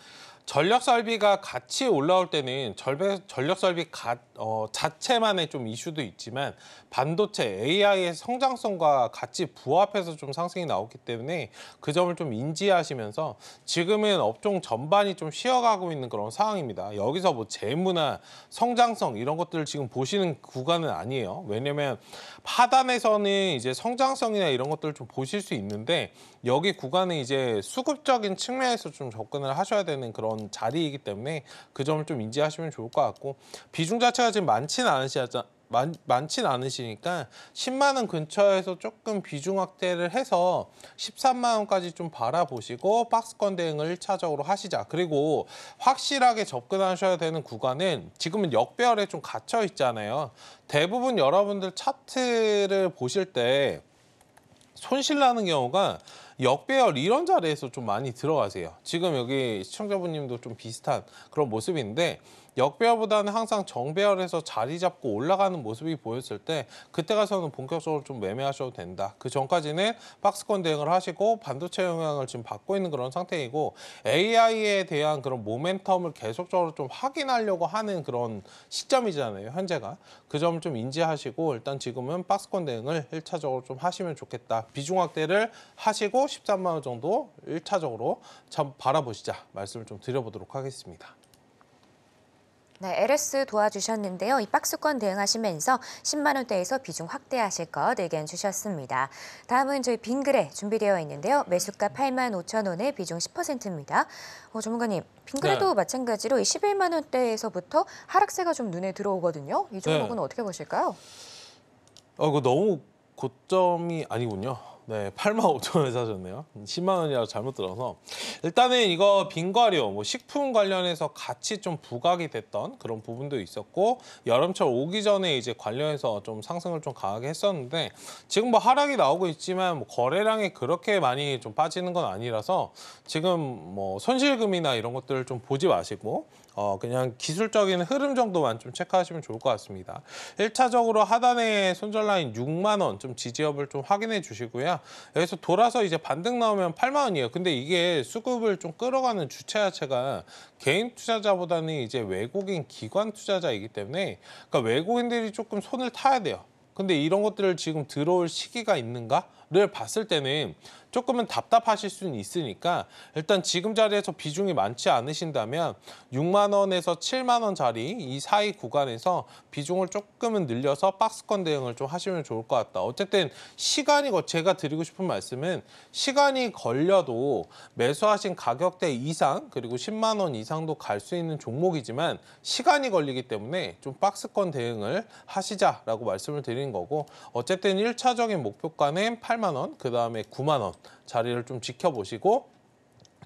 전력 설비가 같이 올라올 때는 절배, 전력 설비 가, 어, 자체만의 좀 이슈도 있지만 반도체 AI의 성장성과 같이 부합해서 좀 상승이 나왔기 때문에 그 점을 좀 인지하시면서 지금은 업종 전반이 좀 쉬어가고 있는 그런 상황입니다. 여기서 뭐 재무나 성장성 이런 것들을 지금 보시는 구간은 아니에요. 왜냐면 하파단에서는 이제 성장성이나 이런 것들을 좀 보실 수 있는데 여기 구간은 이제 수급적인 측면에서 좀 접근을 하셔야 되는 그런 나온 자리이기 때문에 그 점을 좀 인지하시면 좋을 것 같고 비중 자체가 지금 많진 않으시잖 많, 많진 않으시니까 10만 원 근처에서 조금 비중 확대를 해서 13만 원까지 좀 바라보시고 박스권 대응을 1차적으로 하시자. 그리고 확실하게 접근하셔야 되는 구간은 지금은 역배열에 좀 갇혀 있잖아요. 대부분 여러분들 차트를 보실 때 손실 나는 경우가 역배열 이런 자리에서 좀 많이 들어가세요. 지금 여기 시청자분님도 좀 비슷한 그런 모습인데 역배열보다는 항상 정배열에서 자리 잡고 올라가는 모습이 보였을 때 그때 가서는 본격적으로 좀 매매하셔도 된다. 그 전까지는 박스권 대응을 하시고 반도체 영향을 지금 받고 있는 그런 상태이고 AI에 대한 그런 모멘텀을 계속적으로 좀 확인하려고 하는 그런 시점이잖아요. 현재가. 그점좀 인지하시고 일단 지금은 박스권 대응을 1차적으로좀 하시면 좋겠다. 비중 확대를 하시고 13만 원 정도 1차적으로 참 바라보시자 말씀을 좀 드려보도록 하겠습니다. 네, LS 도와주셨는데요. 이 박스권 대응하시면서 10만 원대에서 비중 확대하실 것 의견 주셨습니다. 다음은 저희 빙그레 준비되어 있는데요. 매수가 8만 5천 원에 비중 10%입니다. 어, 전문가님, 빙그레도 네. 마찬가지로 11만 원대에서부터 하락세가 좀 눈에 들어오거든요. 이 종목은 네. 어떻게 보실까요? 어, 그 너무 고점이 아니군요. 네, 8만 5천 원에 사셨네요. 10만 원이라고 잘못 들어서. 일단은 이거 빙과류, 뭐 식품 관련해서 같이 좀 부각이 됐던 그런 부분도 있었고 여름철 오기 전에 이제 관련해서 좀 상승을 좀 강하게 했었는데 지금 뭐 하락이 나오고 있지만 뭐 거래량이 그렇게 많이 좀 빠지는 건 아니라서 지금 뭐 손실금이나 이런 것들을 좀 보지 마시고 어, 그냥 기술적인 흐름 정도만 좀 체크하시면 좋을 것 같습니다. 1차적으로 하단에 손절 라인 6만 원 좀 지지업을 좀 확인해 주시고요. 여기서 돌아서 이제 반등 나오면 8만 원이에요. 근데 이게 수급을 좀 끌어가는 주체 자체가 개인 투자자보다는 이제 외국인 기관 투자자이기 때문에 그러니까 외국인들이 조금 손을 타야 돼요. 근데 이런 것들을 지금 들어올 시기가 있는가를 봤을 때는 조금은 답답하실 수는 있으니까 일단 지금 자리에서 비중이 많지 않으신다면 6만 원에서 7만 원 자리 이 사이 구간에서 비중을 조금은 늘려서 박스권 대응을 좀 하시면 좋을 것 같다. 어쨌든 시간이 제가 드리고 싶은 말씀은 시간이 걸려도 매수하신 가격대 이상 그리고 10만 원 이상도 갈 수 있는 종목이지만 시간이 걸리기 때문에 좀 박스권 대응을 하시자라고 말씀을 드리는 거고 어쨌든 1차적인 목표가는 8만 원, 그다음에 9만 원 자리를 좀 지켜보시고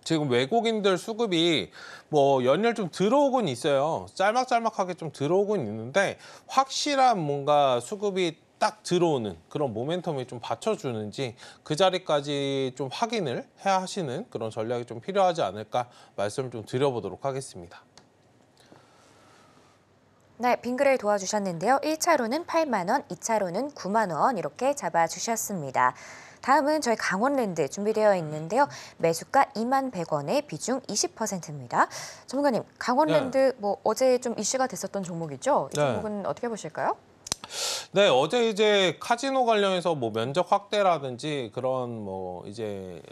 지금 외국인들 수급이 뭐 연일 좀 들어오곤 있어요. 짤막짤막하게 좀 들어오곤 있는데 확실한 뭔가 수급이 딱 들어오는 그런 모멘텀이 좀 받쳐주는지 그 자리까지 좀 확인을 해야 하시는 그런 전략이 좀 필요하지 않을까 말씀을 좀 드려보도록 하겠습니다. 네, 빙그레 도와주셨는데요. 1차로는 8만 원, 2차로는 9만 원 이렇게 잡아주셨습니다. 다음은 저희 강원랜드 준비되어 있는데요. 매수가 2만 100원에 비중 20%입니다. 전문가님, 강원랜드 네. 뭐 어제 좀 이슈가 됐었던 종목이죠? 이 네. 종목은 어떻게 보실까요? 네, 어제 이제 카지노 관련해서 뭐 면적 확대라든지 그런 뭐 이제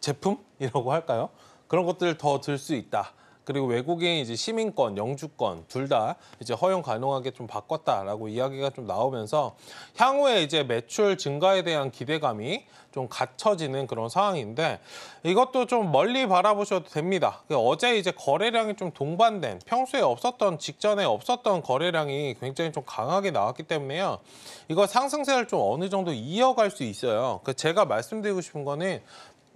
제품이라고 할까요? 그런 것들 더 들 수 있다. 그리고 외국인 이제 시민권, 영주권 둘 다 이제 허용 가능하게 좀 바꿨다라고 이야기가 좀 나오면서 향후에 이제 매출 증가에 대한 기대감이 좀 갖춰지는 그런 상황인데 이것도 좀 멀리 바라보셔도 됩니다. 그 어제 이제 거래량이 좀 동반된 평소에 없었던 직전에 없었던 거래량이 굉장히 좀 강하게 나왔기 때문에요. 이거 상승세를 좀 어느 정도 이어갈 수 있어요. 그 제가 말씀드리고 싶은 거는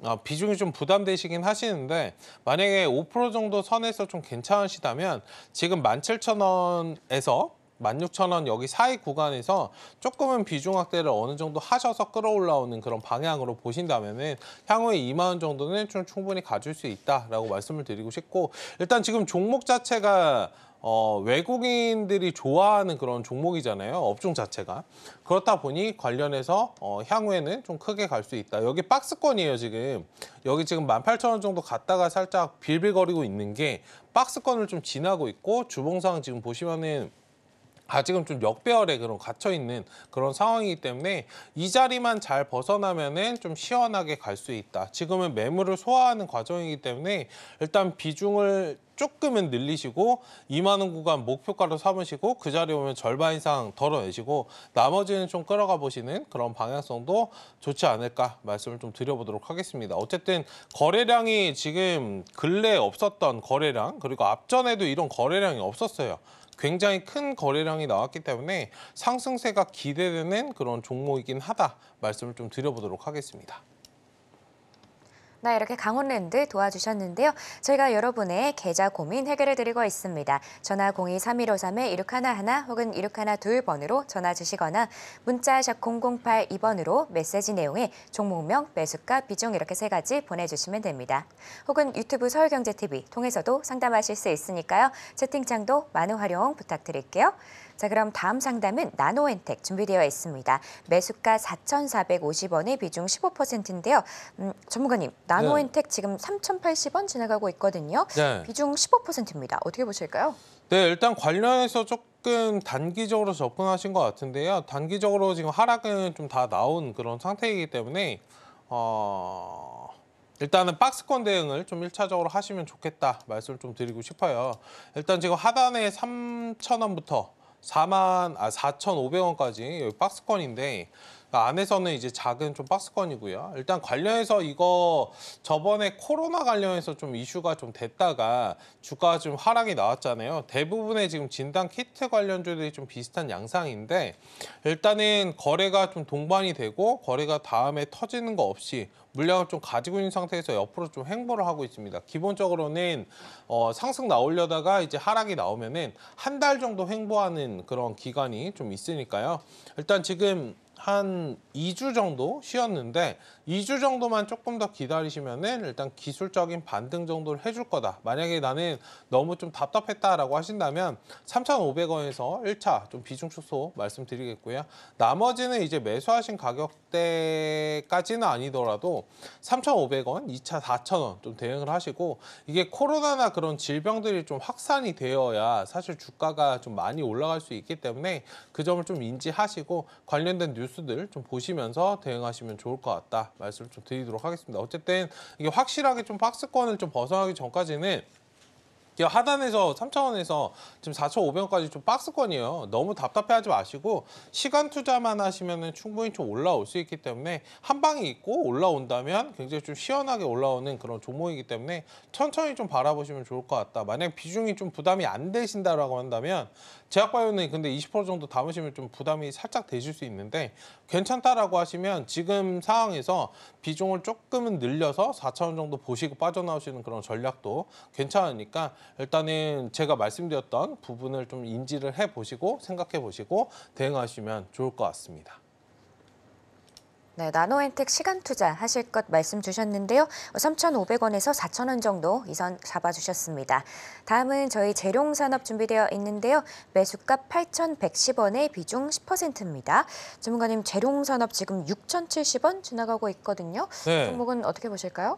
아, 비중이 좀 부담되시긴 하시는데 만약에 5% 정도 선에서 좀 괜찮으시다면 지금 17,000원에서 16,000원 여기 사이 구간에서 조금은 비중 확대를 어느 정도 하셔서 끌어올라오는 그런 방향으로 보신다면은 향후에 2만 원 정도는 좀 충분히 가질 수 있다라고 말씀을 드리고 싶고 일단 지금 종목 자체가 어, 외국인들이 좋아하는 그런 종목이잖아요. 업종 자체가. 그렇다 보니 관련해서 어, 향후에는 좀 크게 갈 수 있다. 여기 박스권이에요, 지금. 여기 지금 18,000원 정도 갔다가 살짝 빌빌거리고 있는 게 박스권을 좀 지나고 있고 주봉상 지금 보시면은 아직은 좀 역배열에 그런 갇혀 있는 그런 상황이기 때문에 이 자리만 잘 벗어나면은 좀 시원하게 갈 수 있다. 지금은 매물을 소화하는 과정이기 때문에 일단 비중을 조금은 늘리시고 2만 원 구간 목표가로 삼으시고 그 자리에 오면 절반 이상 덜어내시고 나머지는 좀 끌어가 보시는 그런 방향성도 좋지 않을까 말씀을 좀 드려보도록 하겠습니다. 어쨌든 거래량이 지금 근래에 없었던 거래량 그리고 앞전에도 이런 거래량이 없었어요. 굉장히 큰 거래량이 나왔기 때문에 상승세가 기대되는 그런 종목이긴 하다 말씀을 좀 드려보도록 하겠습니다. 네, 이렇게 강원랜드 도와주셨는데요. 저희가 여러분의 계좌 고민 해결해 드리고 있습니다. 전화 02-3153-1611 혹은 1612 번으로 전화 주시거나 문자 샵 0082번으로 메시지 내용에 종목명, 매수가, 비중 이렇게 세 가지 보내주시면 됩니다. 혹은 유튜브 서울경제TV 통해서도 상담하실 수 있으니까요. 채팅창도 많은 활용 부탁드릴게요. 자, 그럼 다음 상담은 나노엔텍 준비되어 있습니다. 매수가 4,450원의 비중 15%인데요. 음, 전문가님, 나노엔텍 네. 지금 3,080원 지나가고 있거든요. 네. 비중 15%입니다. 어떻게 보실까요? 네, 일단 관련해서 조금 단기적으로 접근하신 것 같은데요. 단기적으로 지금 하락은 좀 다 나온 그런 상태이기 때문에 어... 일단은 박스권 대응을 좀 1차적으로 하시면 좋겠다 말씀을 좀 드리고 싶어요. 일단 지금 하단에 3,000원부터 4만 아 4,500원까지 박스권인데 그러니까 안에서는 이제 작은 좀 박스권이고요. 일단 관련해서 이거 저번에 코로나 관련해서 좀 이슈가 좀 됐다가 주가 좀 하락이 나왔잖아요. 대부분의 지금 진단 키트 관련주들이 좀 비슷한 양상인데 일단은 거래가 좀 동반이 되고 거래가 다음에 터지는 거 없이 물량을 좀 가지고 있는 상태에서 옆으로 좀횡보를 하고 있습니다. 기본적으로는 어, 상승 나오려다가 이제 하락이 나오면은 한 달 정도 횡보하는 그런 기간이 좀 있으니까요. 일단 지금 한 2주 정도 쉬었는데 2주 정도만 조금 더 기다리시면 은 일단 기술적인 반등 정도를 해줄 거다. 만약에 나는 너무 좀 답답했다라고 하신다면 3,500원에서 1차 좀 비중 축소 말씀드리겠고요. 나머지는 이제 매수하신 가격대까지는 아니더라도 3,500원, 2차 4,000원 좀 대응을 하시고 이게 코로나나 그런 질병들이 좀 확산이 되어야 사실 주가가 좀 많이 올라갈 수 있기 때문에 그 점을 좀 인지하시고 관련된 뉴스 뉴스들 좀 보시면서 대응하시면 좋을 것 같다 말씀을 좀 드리도록 하겠습니다. 어쨌든 이게 확실하게 좀 박스권을 좀 벗어나기 전까지는 하단에서 3차원에서 지금 4,500원까지 좀 박스권이에요. 너무 답답해하지 마시고 시간 투자만 하시면 충분히 좀 올라올 수 있기 때문에 한 방이 있고 올라온다면 굉장히 좀 시원하게 올라오는 그런 종목이기 때문에 천천히 좀 바라보시면 좋을 것 같다. 만약 비중이 좀 부담이 안 되신다라고 한다면 제약바이오는 근데 20% 정도 담으시면 좀 부담이 살짝 되실 수 있는데 괜찮다라고 하시면 지금 상황에서 비중을 조금은 늘려서 4차원 정도 보시고 빠져나오시는 그런 전략도 괜찮으니까 일단은 제가 말씀드렸던 부분을 좀 인지를 해보시고 생각해보시고 대응하시면 좋을 것 같습니다. 네, 나노엔텍 시간 투자 하실 것 말씀 주셨는데요. 3,500원에서 뭐 4,000원 정도 이선 잡아주셨습니다. 다음은 저희 재룡산업 준비되어 있는데요. 매수값 8 1 1 0원에 비중 10%입니다. 전문가님, 재룡산업 지금 6,070원 지나가고 있거든요. 네. 종목은 어떻게 보실까요?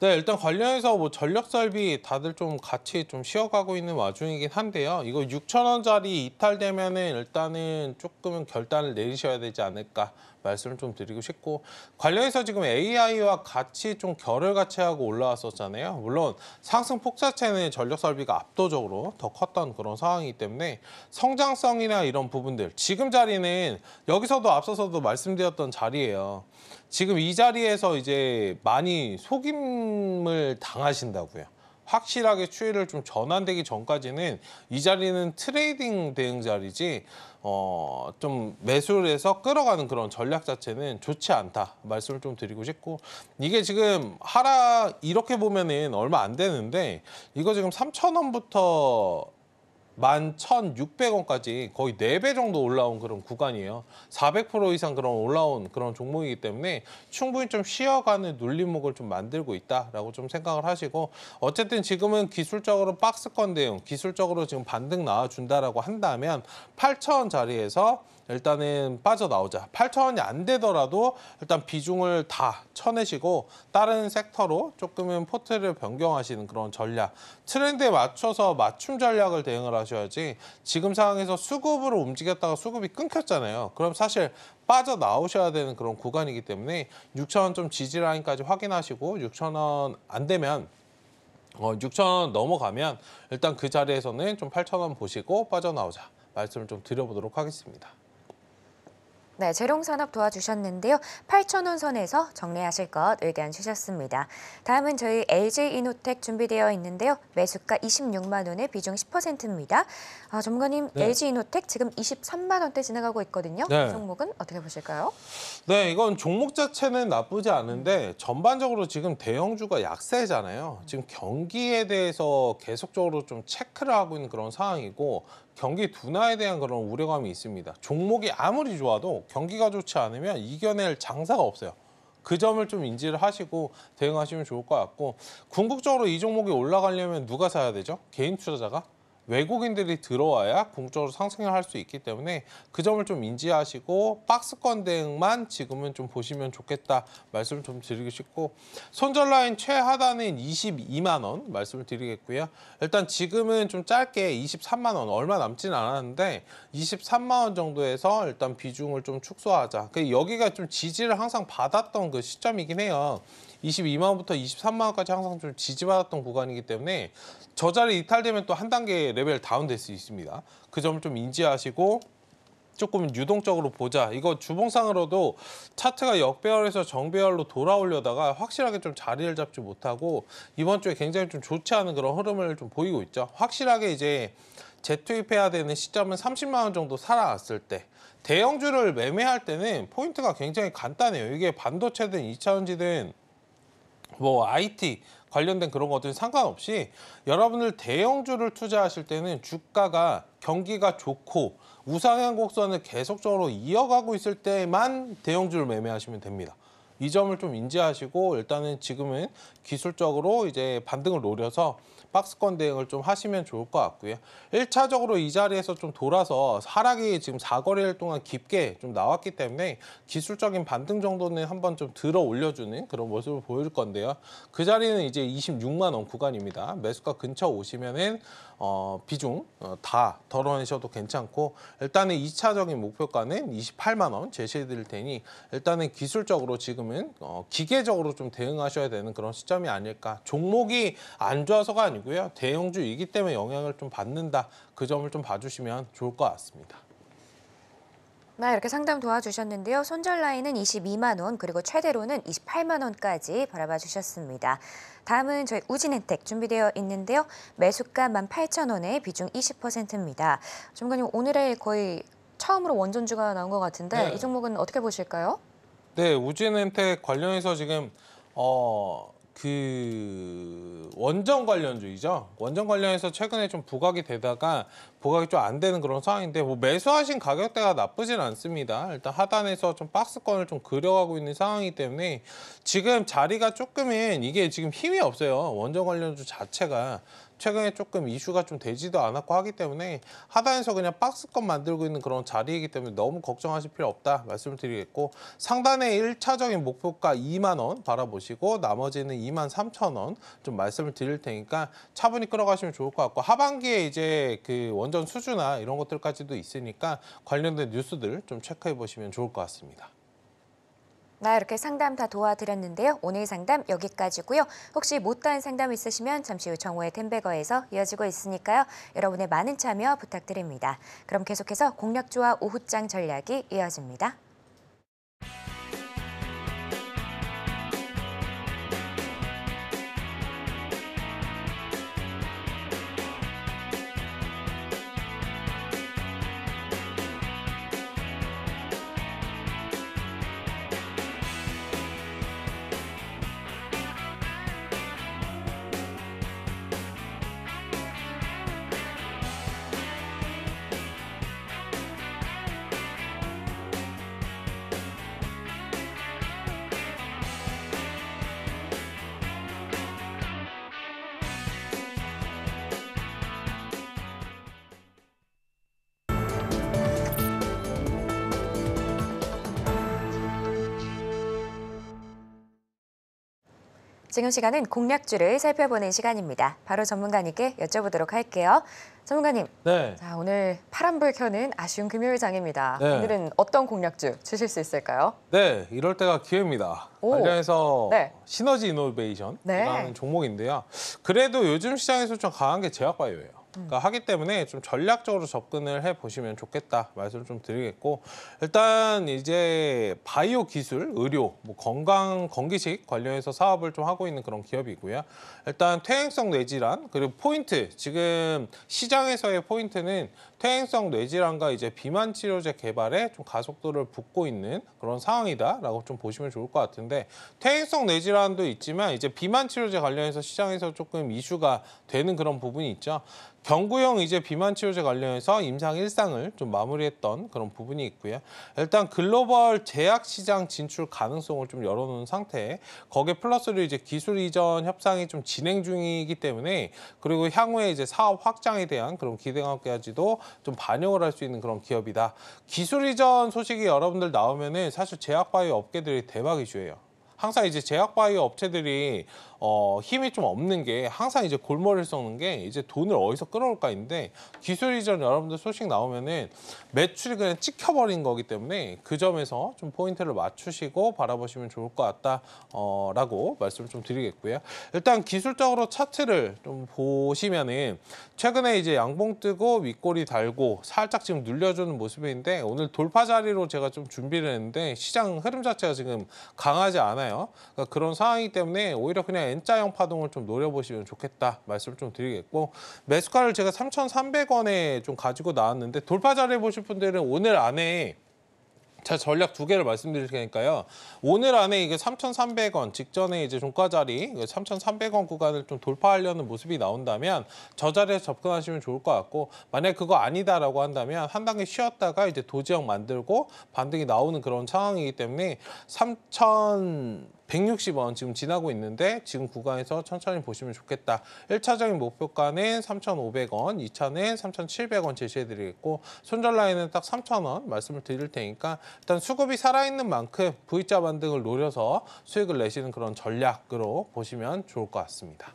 네, 일단 관련해서 뭐 전력설비 다들 좀 같이 좀 쉬어가고 있는 와중이긴 한데요. 이거 6,000원짜리 이탈되면은 일단은 조금은 결단을 내리셔야 되지 않을까. 말씀을 좀 드리고 싶고 관련해서 지금 AI와 같이 좀 결을 같이 하고 올라왔었잖아요. 물론 상승 폭 자체는 전력 설비가 압도적으로 더 컸던 그런 상황이기 때문에 성장성이나 이런 부분들 지금 자리는 여기서도 앞서서도 말씀드렸던 자리예요. 지금 이 자리에서 이제 많이 속임을 당하신다고요. 확실하게 추이를 좀 전환되기 전까지는 이 자리는 트레이딩 대응 자리지 어, 좀 매수를 해서 끌어가는 그런 전략 자체는 좋지 않다 말씀을 좀 드리고 싶고 이게 지금 하락 이렇게 보면은 얼마 안 되는데 이거 지금 3천 원부터 만 천육백 원까지 거의 네 배 정도 올라온 그런 구간이에요. 사백 프로 이상 그런 올라온 그런 종목이기 때문에 충분히 좀 쉬어가는 눌림목을 좀 만들고 있다라고 좀 생각을 하시고 어쨌든 지금은 기술적으로 박스권 대응, 기술적으로 지금 반등 나와준다라고 한다면 팔천 자리에서 일단은 빠져나오자. 8천 원이 안 되더라도 일단 비중을 다 쳐내시고 다른 섹터로 조금은 포트를 변경하시는 그런 전략. 트렌드에 맞춰서 맞춤 전략을 대응을 하셔야지 지금 상황에서 수급으로 움직였다가 수급이 끊겼잖아요. 그럼 사실 빠져나오셔야 되는 그런 구간이기 때문에 6천원 좀 지지라인까지 확인하시고 6천원 안 되면 어, 6천원 넘어가면 일단 그 자리에서는 좀 8천원 보시고 빠져나오자 말씀을 좀 드려보도록 하겠습니다. 네, 재롱산업 도와주셨는데요. 8천원 선에서 정리하실 것 의견 주셨습니다. 다음은 저희 LG이노텍 준비되어 있는데요. 매수가 26만 원에 비중 10%입니다. 아, 전문가님, 네. LG이노텍 지금 23만 원대 지나가고 있거든요. 네. 이 종목은 어떻게 보실까요? 네, 이건 종목 자체는 나쁘지 않은데 전반적으로 지금 대형주가 약세잖아요. 지금 경기에 대해서 계속적으로 좀 체크를 하고 있는 그런 상황이고 경기 둔화에 대한 그런 우려감이 있습니다. 종목이 아무리 좋아도 경기가 좋지 않으면 이겨낼 장사가 없어요. 그 점을 좀 인지를 하시고 대응하시면 좋을 것 같고 궁극적으로 이 종목이 올라가려면 누가 사야 되죠? 개인 투자자가? 외국인들이 들어와야 공적으로 상승을 할 수 있기 때문에 그 점을 좀 인지하시고 박스권 대응만 지금은 좀 보시면 좋겠다 말씀 을좀 드리고 싶고 손절라인 최하단은 22만 원 말씀을 드리겠고요. 일단 지금은 좀 짧게 23만 원 얼마 남진 않았는데 23만 원 정도에서 일단 비중을 좀 축소하자. 그 여기가 좀 지지를 항상 받았던 그 시점이긴 해요. 22만 원부터 23만 원까지 항상 좀 지지받았던 구간이기 때문에 저 자리 이탈되면 또 한 단계 레벨 다운될 수 있습니다. 그 점을 좀 인지하시고 조금 유동적으로 보자. 이거 주봉상으로도 차트가 역배열에서 정배열로 돌아오려다가 확실하게 좀 자리를 잡지 못하고 이번 주에 굉장히 좀 좋지 않은 그런 흐름을 좀 보이고 있죠. 확실하게 이제 재투입해야 되는 시점은 30만 원 정도 살아왔을 때 대형주를 매매할 때는 포인트가 굉장히 간단해요. 이게 반도체든 2차원지든 뭐 IT 관련된 그런 것들은 상관없이 여러분들 대형주를 투자하실 때는 주가가 경기가 좋고 우상향 곡선을 계속적으로 이어가고 있을 때만 대형주를 매매하시면 됩니다. 이 점을 좀 인지하시고 일단은 지금은 기술적으로 이제 반등을 노려서 박스권 대응을 좀 하시면 좋을 것 같고요. 1차적으로 이 자리에서 좀 돌아서 하락이 지금 4거래일 동안 깊게 좀 나왔기 때문에 기술적인 반등 정도는 한번 좀 들어 올려주는 그런 모습을 보일 건데요. 그 자리는 이제 26만 원 구간입니다. 매수가 근처 오시면은 어, 비중 어, 다 덜어내셔도 괜찮고 일단은 2차적인 목표가는 28만 원 제시해 드릴 테니 일단은 기술적으로 지금은 어, 기계적으로 좀 대응하셔야 되는 그런 시점이 아닐까 종목이 안 좋아서가 아니고요 대형주이기 때문에 영향을 좀 받는다 그 점을 좀 봐주시면 좋을 것 같습니다. 네, 이렇게 상담 도와주셨는데요. 손절 라인은 22만 원, 그리고 최대로는 28만 원까지 바라봐 주셨습니다. 다음은 저희 우진 혜택 준비되어 있는데요. 매수가 18,000원에 비중 20%입니다. 전문가 오늘의 거의 처음으로 원전주가 나온 것 같은데 네. 이 종목은 어떻게 보실까요? 네, 우진 혜택 관련해서 지금 어, 그 원전 관련주의죠. 원전 관련해서 최근에 좀 부각이 되다가 부각이 좀 안 되는 그런 상황인데 뭐 매수하신 가격대가 나쁘진 않습니다. 일단 하단에서 좀 박스권을 좀 그려가고 있는 상황이기 때문에 지금 자리가 조금은 이게 지금 힘이 없어요. 원전 관련주 자체가 최근에 조금 이슈가 좀 되지도 않았고 하기 때문에 하단에서 그냥 박스권 만들고 있는 그런 자리이기 때문에 너무 걱정하실 필요 없다 말씀을 드리겠고 상단에 1차적인 목표가 2만 원 바라보시고 나머지는 2만 3천 원 좀 말씀을 드릴 테니까 차분히 끌어가시면 좋을 것 같고 하반기에 이제 그 원전 수주나 이런 것들까지도 있으니까 관련된 뉴스들 좀 체크해 보시면 좋을 것 같습니다. 나 이렇게 상담 다 도와드렸는데요. 오늘 상담 여기까지고요. 혹시 못다한 상담 있으시면 잠시 후 정호의 텐베거에서 이어지고 있으니까요. 여러분의 많은 참여 부탁드립니다. 그럼 계속해서 공략조합 오후장 전략이 이어집니다. 지금 시간은 공략주를 살펴보는 시간입니다. 바로 전문가님께 여쭤보도록 할게요. 전문가님, 네. 자, 오늘 파란불 켜는 아쉬운 금요일 장입니다. 네. 오늘은 어떤 공략주 주실 수 있을까요? 네, 이럴 때가 기회입니다. 오. 관련해서 네. 시너지 이노베이션이라는 네. 종목인데요. 그래도 요즘 시장에서 좀 강한 게 제약바이오예요. 그러니까 하기 때문에 좀 전략적으로 접근을 해 보시면 좋겠다 말씀을 좀 드리겠고 일단 이제 바이오 기술, 의료, 뭐 건강, 건기식 관련해서 사업을 좀 하고 있는 그런 기업이고요. 일단 퇴행성 뇌질환 그리고 포인트 지금 시장에서의 포인트는 퇴행성 뇌질환과 이제 비만 치료제 개발에 좀 가속도를 붓고 있는 그런 상황이다라고 좀 보시면 좋을 것 같은데 퇴행성 뇌질환도 있지만 이제 비만 치료제 관련해서 시장에서 조금 이슈가 되는 그런 부분이 있죠. 경구형 이제 비만 치료제 관련해서 임상 일상을 좀 마무리했던 그런 부분이 있고요. 일단 글로벌 제약 시장 진출 가능성을 좀 열어놓은 상태에 거기에 플러스로 이제 기술 이전 협상이 좀 진행 중이기 때문에 그리고 향후에 이제 사업 확장에 대한 그런 기대감까지도 좀 반영을 할 수 있는 그런 기업이다. 기술 이전 소식이 여러분들 나오면은 사실 제약 바이오 업계들이 대박 이슈예요. 항상 이제 제약바이오 업체들이 어, 힘이 좀 없는 게 항상 이제 골머리를 썩는 게 이제 돈을 어디서 끌어올까인데 기술 이전 여러분들 소식 나오면은 매출이 그냥 찍혀버린 거기 때문에 그 점에서 좀 포인트를 맞추시고 바라보시면 좋을 것 같다라고 어, 말씀을 좀 드리겠고요. 일단 기술적으로 차트를 좀 보시면은 최근에 이제 양봉 뜨고 윗골이 달고 살짝 지금 눌려주는 모습인데 오늘 돌파 자리로 제가 좀 준비를 했는데 시장 흐름 자체가 지금 강하지 않아요. 있아요 그러니까 그런 상황이기 때문에 오히려 그냥 N자형 파동을 좀 노려보시면 좋겠다 말씀을 좀 드리겠고 매수가를 제가 3,300원에 좀 가지고 나왔는데 돌파 자해보실 분들은 오늘 안에 제 전략 두 개를 말씀드릴 테니까요. 오늘 안에 이게 3,300원 직전에 이제 종가 자리 3,300원 구간을 좀 돌파하려는 모습이 나온다면 저 자리에서 접근하시면 좋을 것 같고 만약 그거 아니다라고 한다면 한 단계 쉬었다가 이제 도지형 만들고 반등이 나오는 그런 상황이기 때문에 3 0 160원 지금 지나고 있는데 지금 구간에서 천천히 보시면 좋겠다. 1차적인 목표가는 3,500원, 2차는 3,700원 제시해드리겠고 손절 라인은 딱 3,000원 말씀을 드릴 테니까 일단 수급이 살아있는 만큼 V자 반등을 노려서 수익을 내시는 그런 전략으로 보시면 좋을 것 같습니다.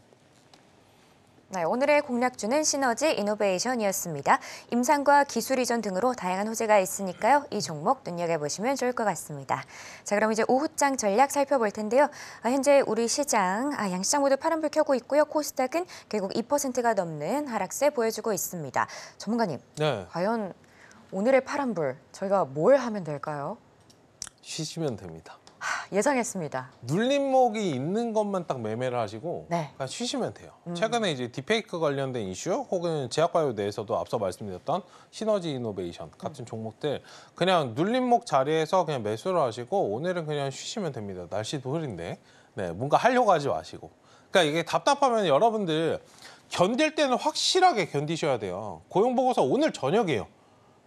네, 오늘의 공략주는 시너지 이노베이션이었습니다. 임상과 기술 이전 등으로 다양한 호재가 있으니까요. 이 종목 눈여겨보시면 좋을 것 같습니다. 자, 그럼 이제 오후장 전략 살펴볼 텐데요. 아, 현재 우리 시장, 아, 양시장 모두 파란불 켜고 있고요. 코스닥은 결국 2%가 넘는 하락세 보여주고 있습니다. 전문가님, 네. 과연 오늘의 파란불 저희가 뭘 하면 될까요? 쉬시면 됩니다. 하, 예상했습니다. 눌림목이 있는 것만 딱 매매를 하시고 네. 그냥 쉬시면 돼요. 음. 최근에 이제 디페이크 관련된 이슈 혹은 제약바이오 내에서도 앞서 말씀드렸던 시너지 이노베이션 같은 음. 종목들 그냥 눌림목 자리에서 그냥 매수를 하시고 오늘은 그냥 쉬시면 됩니다. 날씨도 흐린데 네, 뭔가 하려고 하지 마시고 그러니까 이게 답답하면 여러분들 견딜 때는 확실하게 견디셔야 돼요. 고용보고서 오늘 저녁이에요.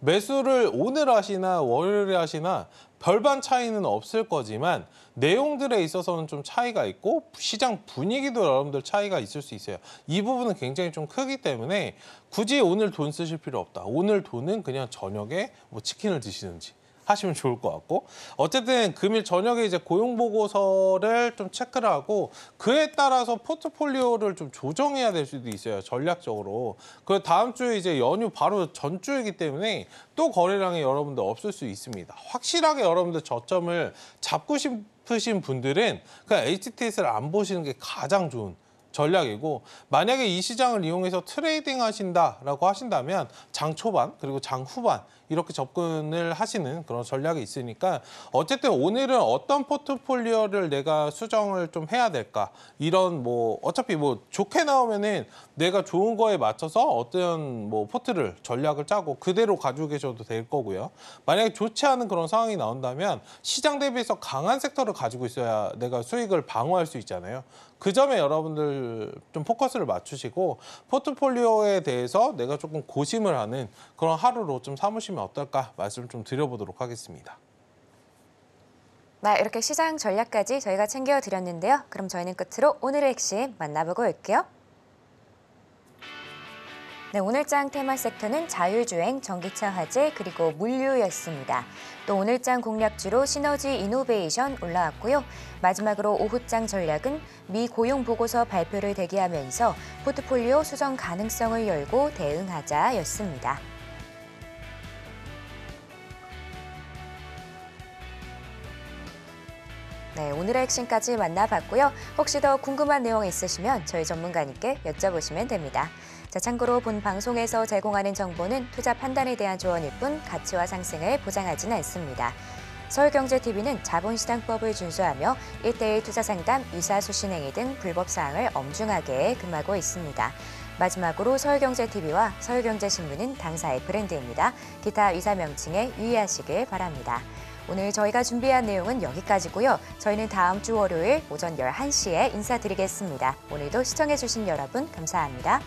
매수를 오늘 하시나 월요일에 하시나 별반 차이는 없을 거지만 내용들에 있어서는 좀 차이가 있고 시장 분위기도 여러분들 차이가 있을 수 있어요. 이 부분은 굉장히 좀 크기 때문에 굳이 오늘 돈 쓰실 필요 없다. 오늘 돈은 그냥 저녁에 뭐 치킨을 드시는지 하시면 좋을 것 같고 어쨌든 금일 저녁에 이제 고용 보고서를 좀 체크를 하고 그에 따라서 포트폴리오를 좀 조정해야 될 수도 있어요 전략적으로 그 다음 주에 이제 연휴 바로 전주이기 때문에 또 거래량이 여러분들 없을 수 있습니다 확실하게 여러분들 저점을 잡고 싶으신 분들은 그 HTS를 안 보시는 게 가장 좋은 전략이고 만약에 이 시장을 이용해서 트레이딩 하신다라고 하신다면 장 초반 그리고 장 후반 이렇게 접근을 하시는 그런 전략이 있으니까 어쨌든 오늘은 어떤 포트폴리오를 내가 수정을 좀 해야 될까 이런 뭐 어차피 뭐 좋게 나오면은 내가 좋은 거에 맞춰서 어떤 뭐 포트를 전략을 짜고 그대로 가지고 계셔도 될 거고요. 만약에 좋지 않은 그런 상황이 나온다면 시장 대비해서 강한 섹터를 가지고 있어야 내가 수익을 방어할 수 있잖아요. 그 점에 여러분들 좀 포커스를 맞추시고 포트폴리오에 대해서 내가 조금 고심을 하는 그런 하루로 좀 삼으시면 해시면 어떨까 말씀 을좀 드려보도록 하겠습니다. 네, 이렇게 시장 전략까지 저희가 챙겨드렸는데요. 그럼 저희는 끝으로 오늘의 핵심 만나보고 올게요. 네, 오늘장 테마 섹터는 자율주행, 전기차 화재, 그리고 물류였습니다. 또 오늘장 공략주로 시너지 이노베이션 올라왔고요. 마지막으로 오후장 전략은 미 고용 보고서 발표를 대기하면서 포트폴리오 수정 가능성을 열고 대응하자였습니다. 네, 오늘의 핵심까지 만나봤고요. 혹시 더 궁금한 내용 있으시면 저희 전문가님께 여쭤보시면 됩니다. 자, 참고로 본 방송에서 제공하는 정보는 투자 판단에 대한 조언일 뿐 가치와 상승을 보장하지는 않습니다. 서울경제TV는 자본시장법을 준수하며 일대일 투자상담, 이사수신행위 등 불법사항을 엄중하게 금하고 있습니다. 마지막으로 서울경제TV와 서울경제신문은 당사의 브랜드입니다. 기타 이사 명칭에 유의하시길 바랍니다. 오늘 저희가 준비한 내용은 여기까지고요. 저희는 다음 주 월요일 오전 11시에 인사드리겠습니다. 오늘도 시청해주신 여러분 감사합니다.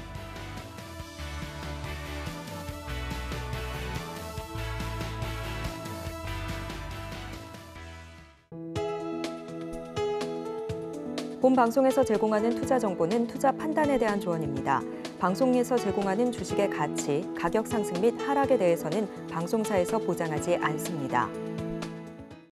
본 방송에서 제공하는 투자 정보는 투자 판단에 대한 조언입니다. 방송에서 제공하는 주식의 가치, 가격 상승 및 하락에 대해서는 방송사에서 보장하지 않습니다.